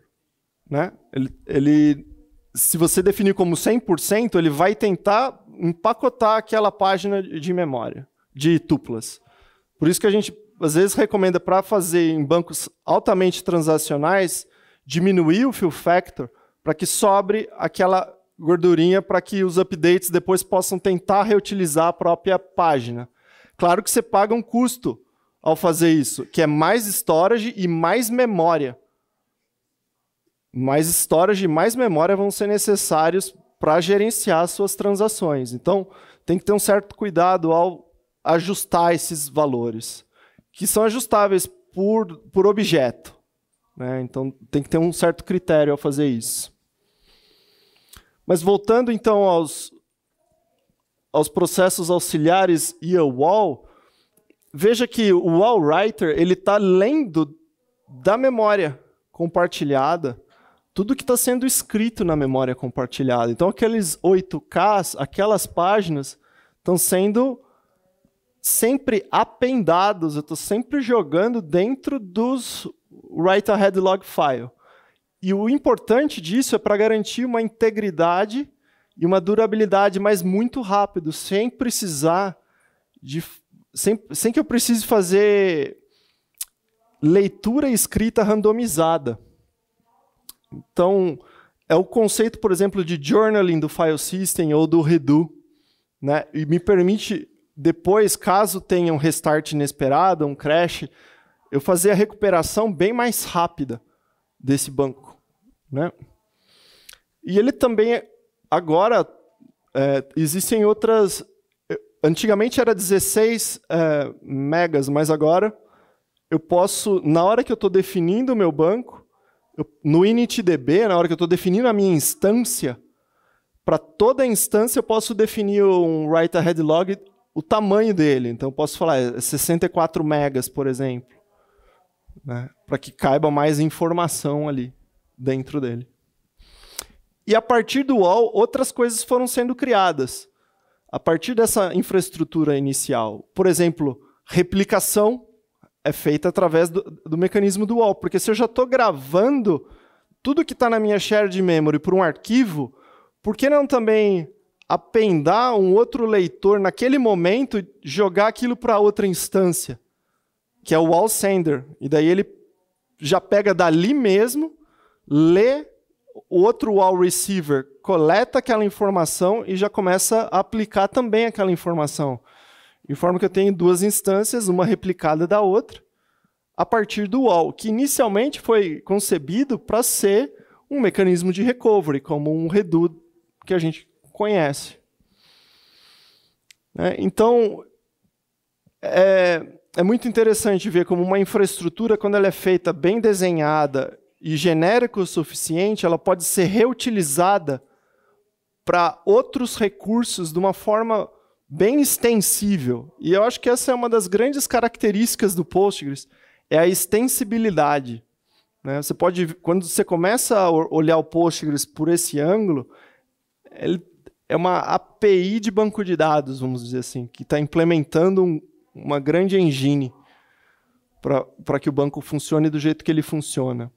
Né? Ele, ele, se você definir como 100%, ele vai tentar empacotar aquela página de memória, de tuplas. Por isso que a gente às vezes recomenda para fazer em bancos altamente transacionais, diminuir o fill factor para que sobre aquela gordurinha para que os updates depois possam tentar reutilizar a própria página. Claro que você paga um custo ao fazer isso, que é mais storage e mais memória. Mais storage e mais memória vão ser necessários para gerenciar suas transações. Então, tem que ter um certo cuidado ao ajustar esses valores, que são ajustáveis por, por objeto. Né? Então, tem que ter um certo critério ao fazer isso. Mas voltando então aos, aos processos auxiliares e ao wall, veja que o wall writer ele está lendo da memória compartilhada tudo que está sendo escrito na memória compartilhada. Então, aqueles 8Ks, aquelas páginas, estão sendo sempre apendados, eu estou sempre jogando dentro dos write-ahead log file. E o importante disso é para garantir uma integridade e uma durabilidade, mas muito rápido, sem precisar de. Sem, sem que eu precise fazer leitura e escrita randomizada. Então, é o conceito, por exemplo, de journaling do file system ou do redo, né? E me permite depois, caso tenha um restart inesperado, um crash, eu fazer a recuperação bem mais rápida desse banco, né? E ele também é, agora é, existem outras. Antigamente era 16 é, megas, mas agora eu posso, na hora que eu estou definindo o meu banco, no initdb, na hora que eu estou definindo a minha instância, para toda instância eu posso definir um write ahead log, o tamanho dele. Então eu posso falar é 64 megas, por exemplo, né? para que caiba mais informação ali dentro dele. E a partir do wall, outras coisas foram sendo criadas. A partir dessa infraestrutura inicial, por exemplo, replicação é feita através do, do mecanismo do wall. Porque se eu já estou gravando tudo que está na minha shared memory por um arquivo, por que não também apendar um outro leitor naquele momento e jogar aquilo para outra instância, que é o wall sender? E daí ele já pega dali mesmo, lê o outro wall receiver, coleta aquela informação e já começa a aplicar também aquela informação informa que eu tenho duas instâncias, uma replicada da outra, a partir do all, que inicialmente foi concebido para ser um mecanismo de recovery, como um redo que a gente conhece. Né? Então, é, é muito interessante ver como uma infraestrutura, quando ela é feita bem desenhada e genérica o suficiente, ela pode ser reutilizada para outros recursos de uma forma bem extensível. E eu acho que essa é uma das grandes características do Postgres, é a extensibilidade. Né? Você pode, quando você começa a olhar o Postgres por esse ângulo, ele é uma API de banco de dados, vamos dizer assim, que está implementando um, uma grande engine para que o banco funcione do jeito que ele funciona.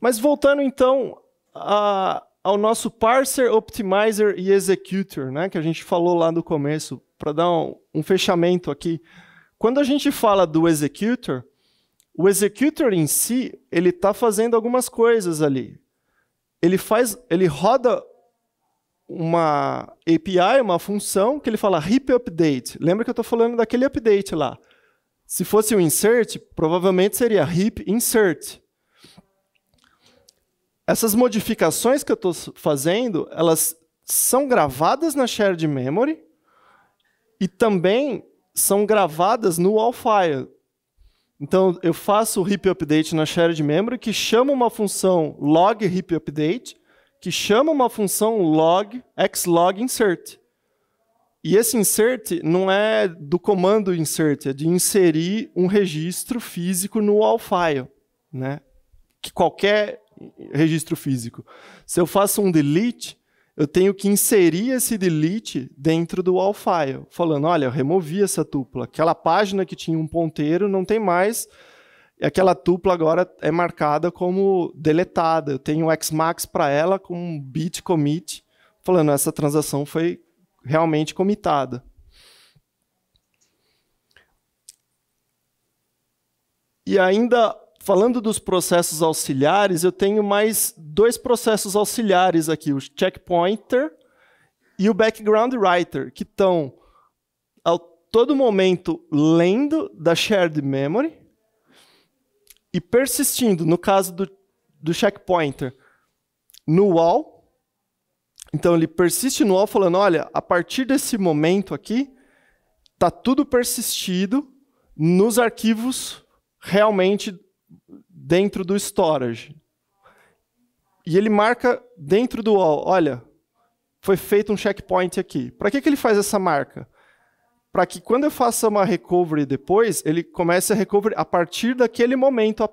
Mas voltando então a, ao nosso parser, optimizer e executor, né, que a gente falou lá no começo, para dar um, um, fechamento aqui. Quando a gente fala do executor, o executor em si, ele está fazendo algumas coisas ali. Ele faz, ele roda uma API, uma função que ele fala heap update. Lembra que eu estou falando daquele update lá? Se fosse o um insert, provavelmente seria heap insert. Essas modificações que eu estou fazendo, elas são gravadas na shared memory e também são gravadas no file. Então, eu faço o heap update na shared memory, que chama uma função log heap update, que chama uma função log xlog insert. E esse insert não é do comando insert, é de inserir um registro físico no all file, né? Que qualquer registro físico. Se eu faço um delete, eu tenho que inserir esse delete dentro do all file, falando, olha, eu removi essa tupla, aquela página que tinha um ponteiro não tem mais, aquela tupla agora é marcada como deletada. Eu tenho um xmax para ela com um bit commit, falando essa transação foi realmente comitada. E ainda Falando dos processos auxiliares, eu tenho mais dois processos auxiliares aqui, o checkpointer e o background writer, que estão a todo momento lendo da shared memory e persistindo, no caso do, do checkpointer, no wall. Então ele persiste no wall falando, olha, a partir desse momento aqui, tá tudo persistido nos arquivos realmente dentro do storage. E ele marca dentro do wall, olha, foi feito um checkpoint aqui. Para que, que ele faz essa marca? Para que quando eu faça uma recovery depois, ele comece a recovery a partir daquele momento.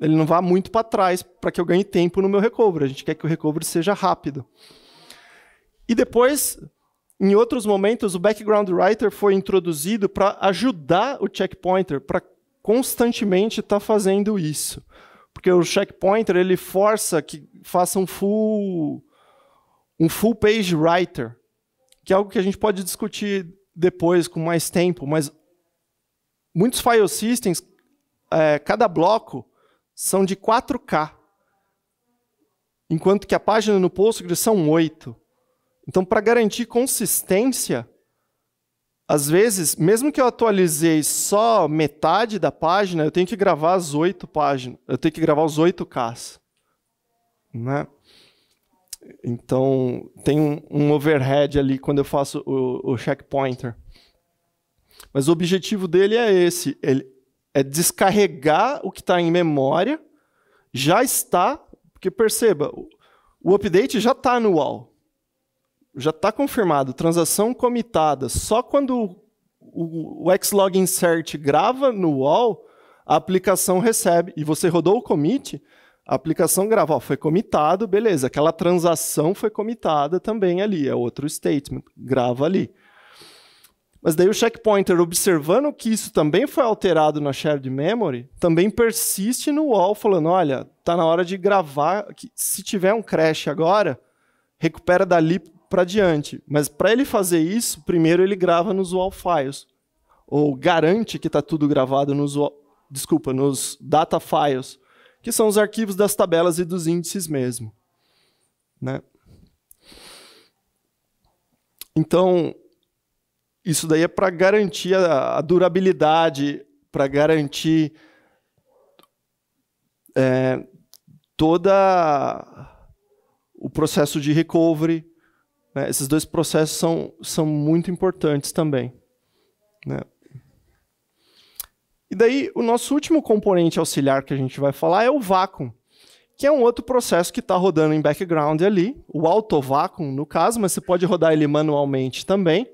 Ele não vá muito para trás para que eu ganhe tempo no meu recovery. A gente quer que o recovery seja rápido. E depois, em outros momentos, o background writer foi introduzido para ajudar o checkpointer, para constantemente está fazendo isso. Porque o checkpointer ele força que faça um full um full page writer, que é algo que a gente pode discutir depois com mais tempo, mas muitos file systems é, cada bloco são de 4K, enquanto que a página no Postgres são 8. Então, para garantir consistência, às vezes, mesmo que eu atualizei só metade da página, eu tenho que gravar as oito páginas. Eu tenho que gravar os oito Ks. Né? Então, tem um, overhead ali quando eu faço o, o checkpointer. Mas o objetivo dele é esse: ele é descarregar o que está em memória, já está, porque perceba, o update já está no wall já está confirmado, transação comitada, só quando o, o Xlog insert grava no wall, a aplicação recebe. E você rodou o commit, a aplicação grava, ó, foi comitado, beleza, aquela transação foi comitada também ali, é outro statement, grava ali. Mas daí o checkpointer, observando que isso também foi alterado na shared memory, também persiste no wall, falando: olha, tá na hora de gravar. se tiver um crash agora, recupera dali para diante. Mas para ele fazer isso, primeiro ele grava nos wall files, ou garante que está tudo gravado nos desculpa, nos data files, que são os arquivos das tabelas e dos índices mesmo, né? Então, isso daí é para garantir a, a durabilidade, para garantir é, toda o processo de recovery, né? Esses dois processos são, são muito importantes também. Né? E daí, o nosso último componente auxiliar que a gente vai falar é o vácuo, que é um outro processo que está rodando em background ali, o autovácuo, no caso, mas você pode rodar ele manualmente também,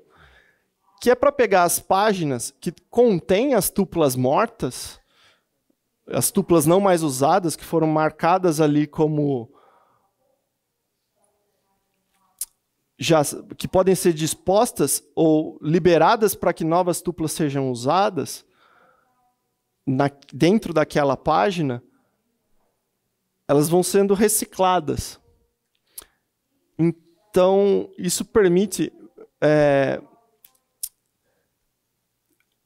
que é para pegar as páginas que contêm as tuplas mortas, as tuplas não mais usadas, que foram marcadas ali como já que podem ser dispostas ou liberadas para que novas tuplas sejam usadas na, dentro daquela página, elas vão sendo recicladas. Então, isso permite é,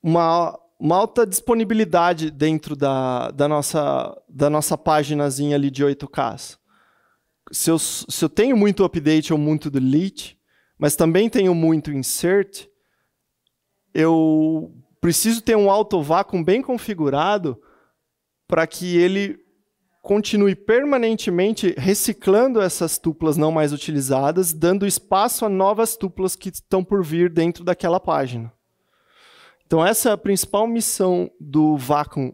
uma, uma alta disponibilidade dentro da, da, nossa, da nossa paginazinha ali de 8Ks se eu, se eu tenho muito update ou muito delete, mas também tenho muito insert, eu preciso ter um auto vacuum bem configurado para que ele continue permanentemente reciclando essas tuplas não mais utilizadas, dando espaço a novas tuplas que estão por vir dentro daquela página. Então essa é a principal missão do vacuum,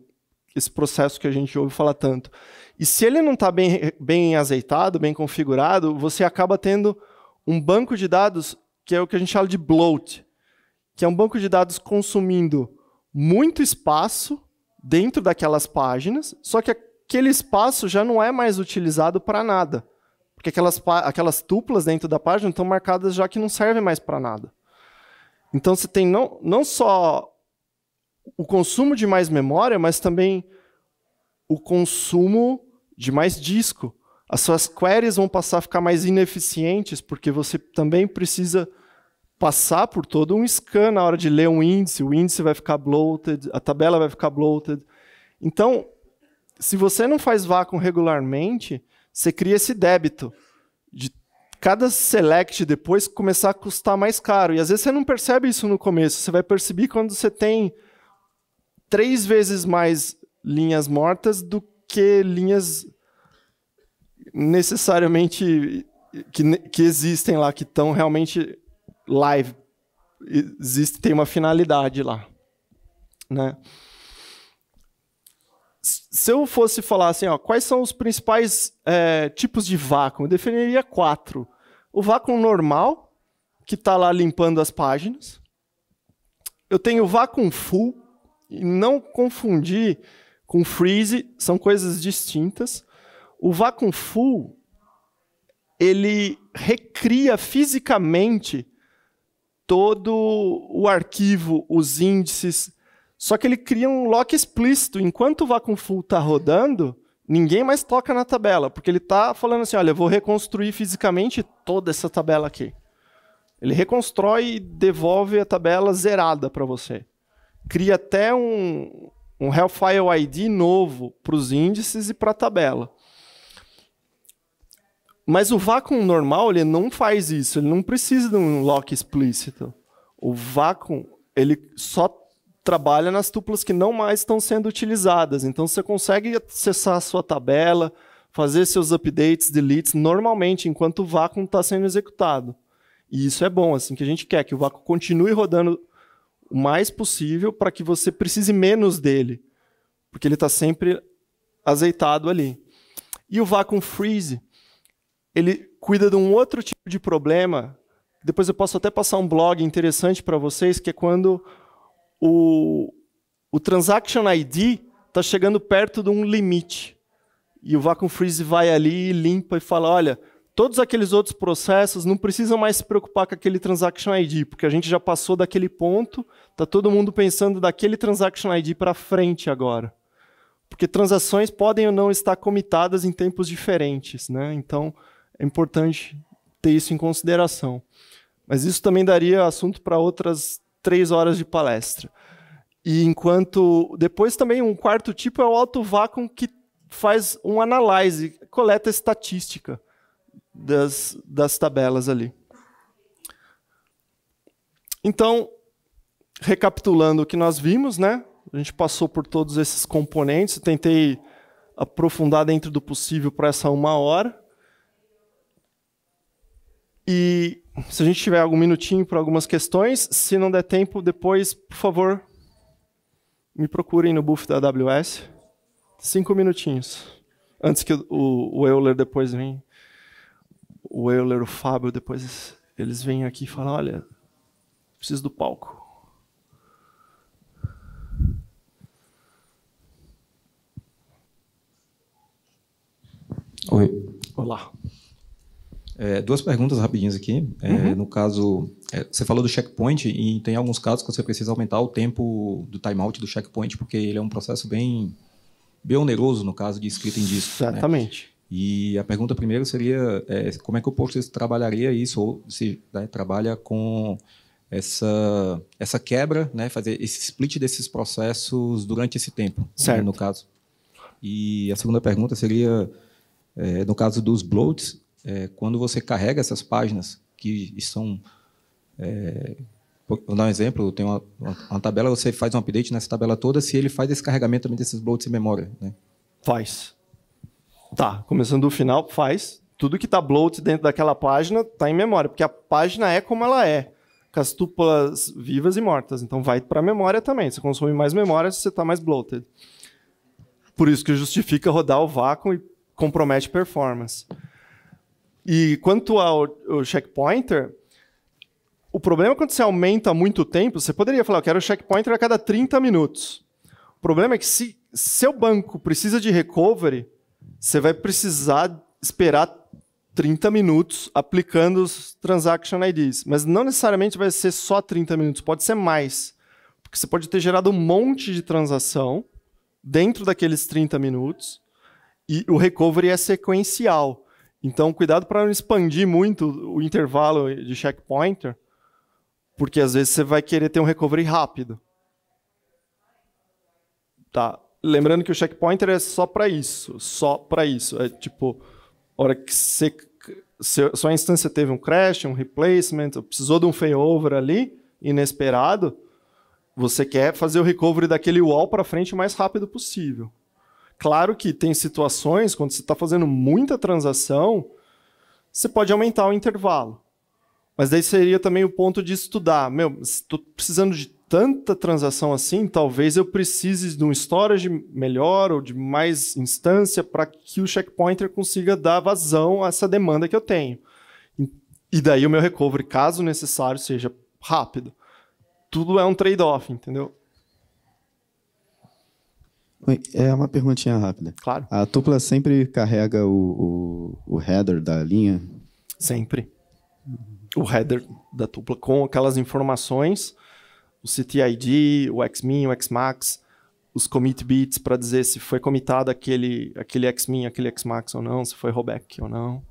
esse processo que a gente ouve falar tanto. E se ele não está bem, bem azeitado, bem configurado, você acaba tendo um banco de dados que é o que a gente chama de bloat, que é um banco de dados consumindo muito espaço dentro daquelas páginas, só que aquele espaço já não é mais utilizado para nada. Porque aquelas, aquelas tuplas dentro da página estão marcadas já que não servem mais para nada. Então você tem não, não só o consumo de mais memória, mas também o consumo de mais disco. As suas queries vão passar a ficar mais ineficientes, porque você também precisa passar por todo um scan na hora de ler um índice, o índice vai ficar bloated, a tabela vai ficar bloated. Então, se você não faz vácuo regularmente, você cria esse débito de cada select depois começar a custar mais caro. E às vezes você não percebe isso no começo, você vai perceber quando você tem três vezes mais linhas mortas do que linhas necessariamente que, que existem lá, que estão realmente live. Existe, tem uma finalidade lá. Né? Se eu fosse falar assim, ó, quais são os principais é, tipos de vácuo? Eu definiria quatro. O vácuo normal, que está lá limpando as páginas. Eu tenho o vácuo full, e não confundir com freeze são coisas distintas. O vacuum full ele recria fisicamente todo o arquivo, os índices, só que ele cria um lock explícito. Enquanto o vacuum full está rodando, ninguém mais toca na tabela, porque ele está falando assim, olha, eu vou reconstruir fisicamente toda essa tabela aqui. Ele reconstrói e devolve a tabela zerada para você. Cria até um, um Hellfire ID novo para os índices e para a tabela. Mas o vácuo normal ele não faz isso, ele não precisa de um lock explícito. O vácuo ele só trabalha nas tuplas que não mais estão sendo utilizadas. Então você consegue acessar a sua tabela, fazer seus updates, deletes normalmente enquanto o vácuo está sendo executado. E isso é bom, assim que a gente quer que o vácuo continue rodando o mais possível para que você precise menos dele, porque ele está sempre azeitado ali. E o vacuum freeze, ele cuida de um outro tipo de problema. Depois eu posso até passar um blog interessante para vocês, que é quando o, o transaction ID está chegando perto de um limite. E o vacuum freeze vai ali, limpa e fala: olha, todos aqueles outros processos não precisam mais se preocupar com aquele transaction ID, porque a gente já passou daquele ponto, está todo mundo pensando daquele transaction ID para frente agora. Porque transações podem ou não estar comitadas em tempos diferentes, né? Então é importante ter isso em consideração. Mas isso também daria assunto para outras três horas de palestra. E enquanto depois também um quarto tipo é o auto vacuum que faz um analyse, coleta estatística das, das tabelas ali. Então, recapitulando o que nós vimos, né? A gente passou por todos esses componentes, tentei aprofundar dentro do possível para essa uma hora. E se a gente tiver algum minutinho para algumas questões, se não der tempo, depois, por favor, me procurem no buff da AWS. Cinco minutinhos. Antes que o, o Euler depois venha o Euler, o Fábio, depois eles vêm aqui e falam: olha, preciso do palco. Oi. Olá. É, duas perguntas rapidinhas aqui. É, uhum. No caso, é, você falou do checkpoint e tem alguns casos que você precisa aumentar o tempo do timeout do checkpoint, porque ele é um processo bem, bem oneroso no caso de escrita em disco. Né? Exatamente. Né? E a pergunta primeiro seria é, como é que o posto trabalharia isso ou se né, trabalha com essa essa quebra, né, fazer esse split desses processos durante esse tempo, né, certo. Né, no caso. E a segunda pergunta seria é, no caso dos bloats, é, quando você carrega essas páginas que são é, Vou dar um exemplo, tem uma, uma, tabela, você faz um update nessa tabela toda, se ele faz esse carregamento também desses bloats em memória, né? Faz. Tá, começando do final, faz. Tudo que está bloat dentro daquela página está em memória, porque a página é como ela é, com as tuplas vivas e mortas. Então vai para a memória também. Você consome mais memória se você está mais bloated. Por isso que justifica rodar o vácuo e compromete performance. E quanto ao, ao checkpointer, o problema é quando você aumenta muito tempo, você poderia falar, eu quero o checkpointer a cada 30 minutos. O problema é que se seu banco precisa de recovery, você vai precisar esperar 30 minutos aplicando os transaction IDs. Mas não necessariamente vai ser só 30 minutos, pode ser mais. Porque você pode ter gerado um monte de transação dentro daqueles 30 minutos e o recovery é sequencial. Então, cuidado para não expandir muito o intervalo de checkpointer, porque às vezes você vai querer ter um recovery rápido. Tá. Lembrando que o checkpointer é só para isso, só para isso. É tipo, hora que você, se, sua instância teve um crash, um replacement, precisou de um failover ali, inesperado, você quer fazer o recovery daquele wall para frente o mais rápido possível. Claro que tem situações, quando você está fazendo muita transação, você pode aumentar o intervalo. Mas daí seria também o ponto de estudar. Meu, estou precisando de tanta transação assim, talvez eu precise de um storage melhor ou de mais instância para que o checkpointer consiga dar vazão a essa demanda que eu tenho. E daí o meu recovery, caso necessário, seja rápido. Tudo é um trade-off, entendeu? É uma perguntinha rápida. Claro. A tupla sempre carrega o, o, o header da linha? Sempre. O header da tupla com aquelas informações o CTID, o Xmin, o Xmax, os commit bits para dizer se foi comitado aquele, aquele Xmin, aquele Xmax ou não, se foi rollback ou não.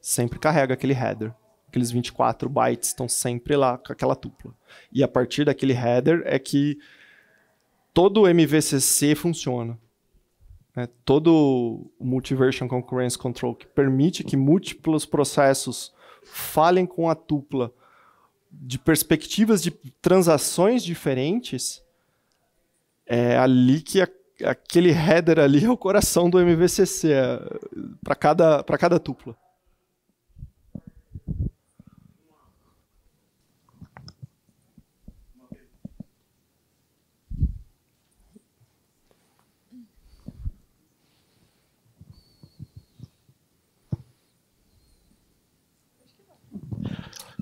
Sempre carrega aquele header. Aqueles 24 bytes estão sempre lá com aquela tupla. E a partir daquele header é que todo o MVCC funciona. Né? Todo o Multiversion Concurrence Control que permite que múltiplos processos falem com a tupla de perspectivas de transações diferentes, é ali que a, aquele header ali é o coração do MVCC é, para cada para cada tupla.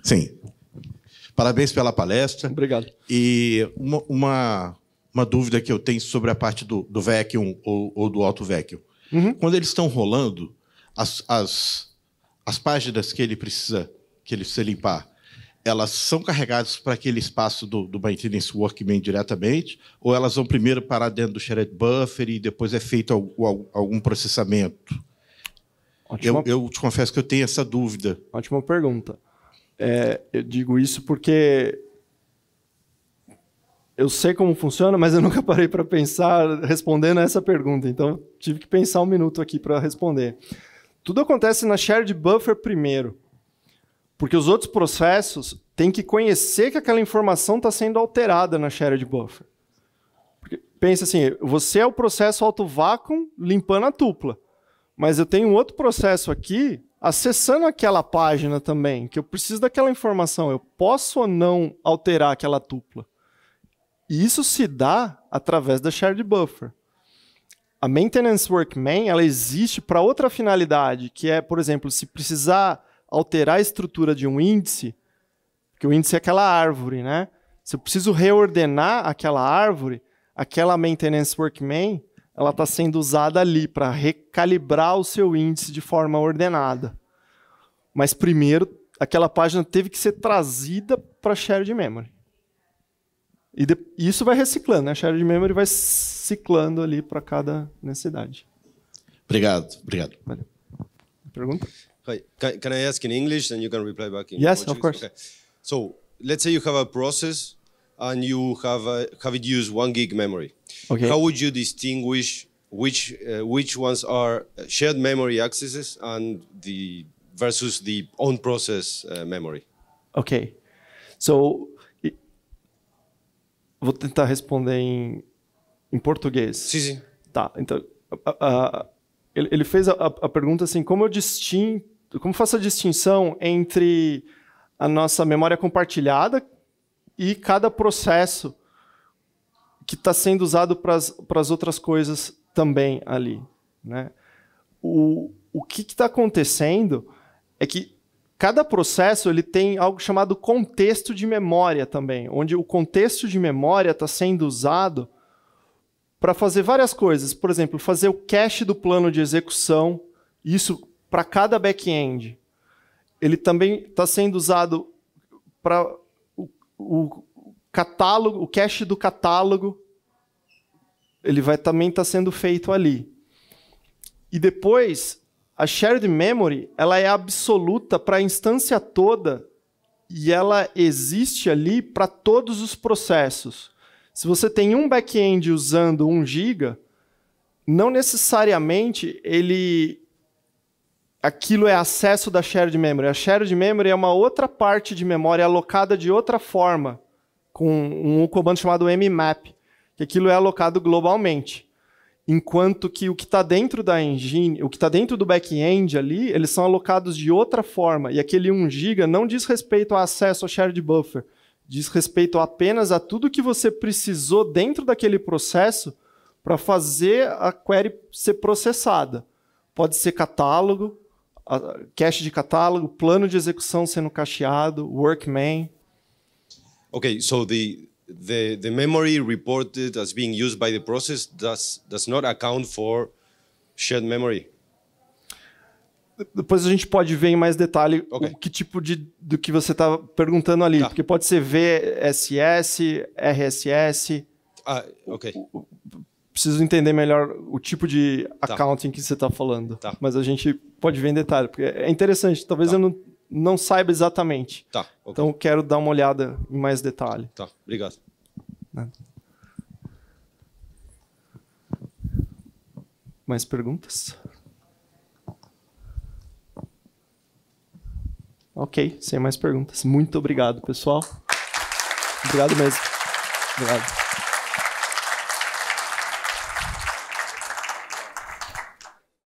Sim, Parabéns pela palestra. Obrigado. E uma, uma, uma, dúvida que eu tenho sobre a parte do, do vacuum ou, ou do auto vacuum. Uhum. Quando eles estão rolando, as, as, as páginas que ele precisa que ele precisa limpar, elas são carregadas para aquele espaço do, do maintenance workman diretamente, ou elas vão primeiro parar dentro do shared buffer e depois é feito algum, algum processamento? Ótima... Eu, eu te confesso que eu tenho essa dúvida. Ótima pergunta. É, eu digo isso porque eu sei como funciona, mas eu nunca parei para pensar respondendo essa pergunta. Então, tive que pensar um minuto aqui para responder. Tudo acontece na shared buffer primeiro, porque os outros processos têm que conhecer que aquela informação está sendo alterada na shared buffer. Porque, pensa assim, você é o processo auto vacuum limpando a tupla, mas eu tenho outro processo aqui acessando aquela página também, que eu preciso daquela informação, eu posso ou não alterar aquela tupla? E isso se dá através da shared buffer. A maintenance workman, ela existe para outra finalidade, que é, por exemplo, se precisar alterar a estrutura de um índice, porque o índice é aquela árvore, né? Se eu preciso reordenar aquela árvore, aquela maintenance workman, ela está sendo usada ali para recalibrar o seu índice de forma ordenada. Mas primeiro, aquela página teve que ser trazida para a shared memory. E de, isso vai reciclando, né? A shared memory vai ciclando ali para cada necessidade. Obrigado, obrigado. Valeu. Pergunta? Can, can I ask in English and you can reply back in Yes, Portuguese? of course. Okay. So, let's say you have a process and you have a, have it use one gig memory. Okay. How would you distinguish which uh, which ones are shared memory accesses and the versus the on process uh, memory? Okay. So vou tentar responder em, em português. Sim, sim. Tá. Então a, a, ele, ele fez a, a pergunta assim, como eu distingo, como faço a distinção entre a nossa memória compartilhada e cada processo que está sendo usado para as outras coisas também ali. Né? O, o que está acontecendo é que cada processo ele tem algo chamado contexto de memória também, onde o contexto de memória está sendo usado para fazer várias coisas. Por exemplo, fazer o cache do plano de execução, isso para cada back-end. Ele também está sendo usado para o catálogo, o cache do catálogo, ele vai também estar tá sendo feito ali. E depois, a shared memory, ela é absoluta para a instância toda e ela existe ali para todos os processos. Se você tem um backend usando 1 GB, não necessariamente ele aquilo é acesso da shared memory. A shared memory é uma outra parte de memória é alocada de outra forma, com um comando chamado mmap, que aquilo é alocado globalmente. Enquanto que o que está dentro da engine, o que está dentro do back-end ali, eles são alocados de outra forma. E aquele 1 GB não diz respeito ao acesso ao shared buffer, diz respeito apenas a tudo que você precisou dentro daquele processo para fazer a query ser processada. Pode ser catálogo, cache de catálogo, plano de execução sendo cacheado, workman. Okay, so the the the memory reported as being used by the process does does not account for shared memory. Depois a gente pode ver em mais detalhe okay. o que tipo de do que você estava tá perguntando ali, tá. porque pode ser VSS, RSS. Ah, ok preciso entender melhor o tipo de tá. accounting que você está falando. Tá. Mas a gente pode ver em detalhe, porque é interessante. Talvez tá. eu não, não saiba exatamente. Tá. Okay. Então, quero dar uma olhada em mais detalhe. Tá, obrigado. Né? Mais perguntas? Ok, sem mais perguntas. Muito obrigado, pessoal. Obrigado mesmo. Obrigado.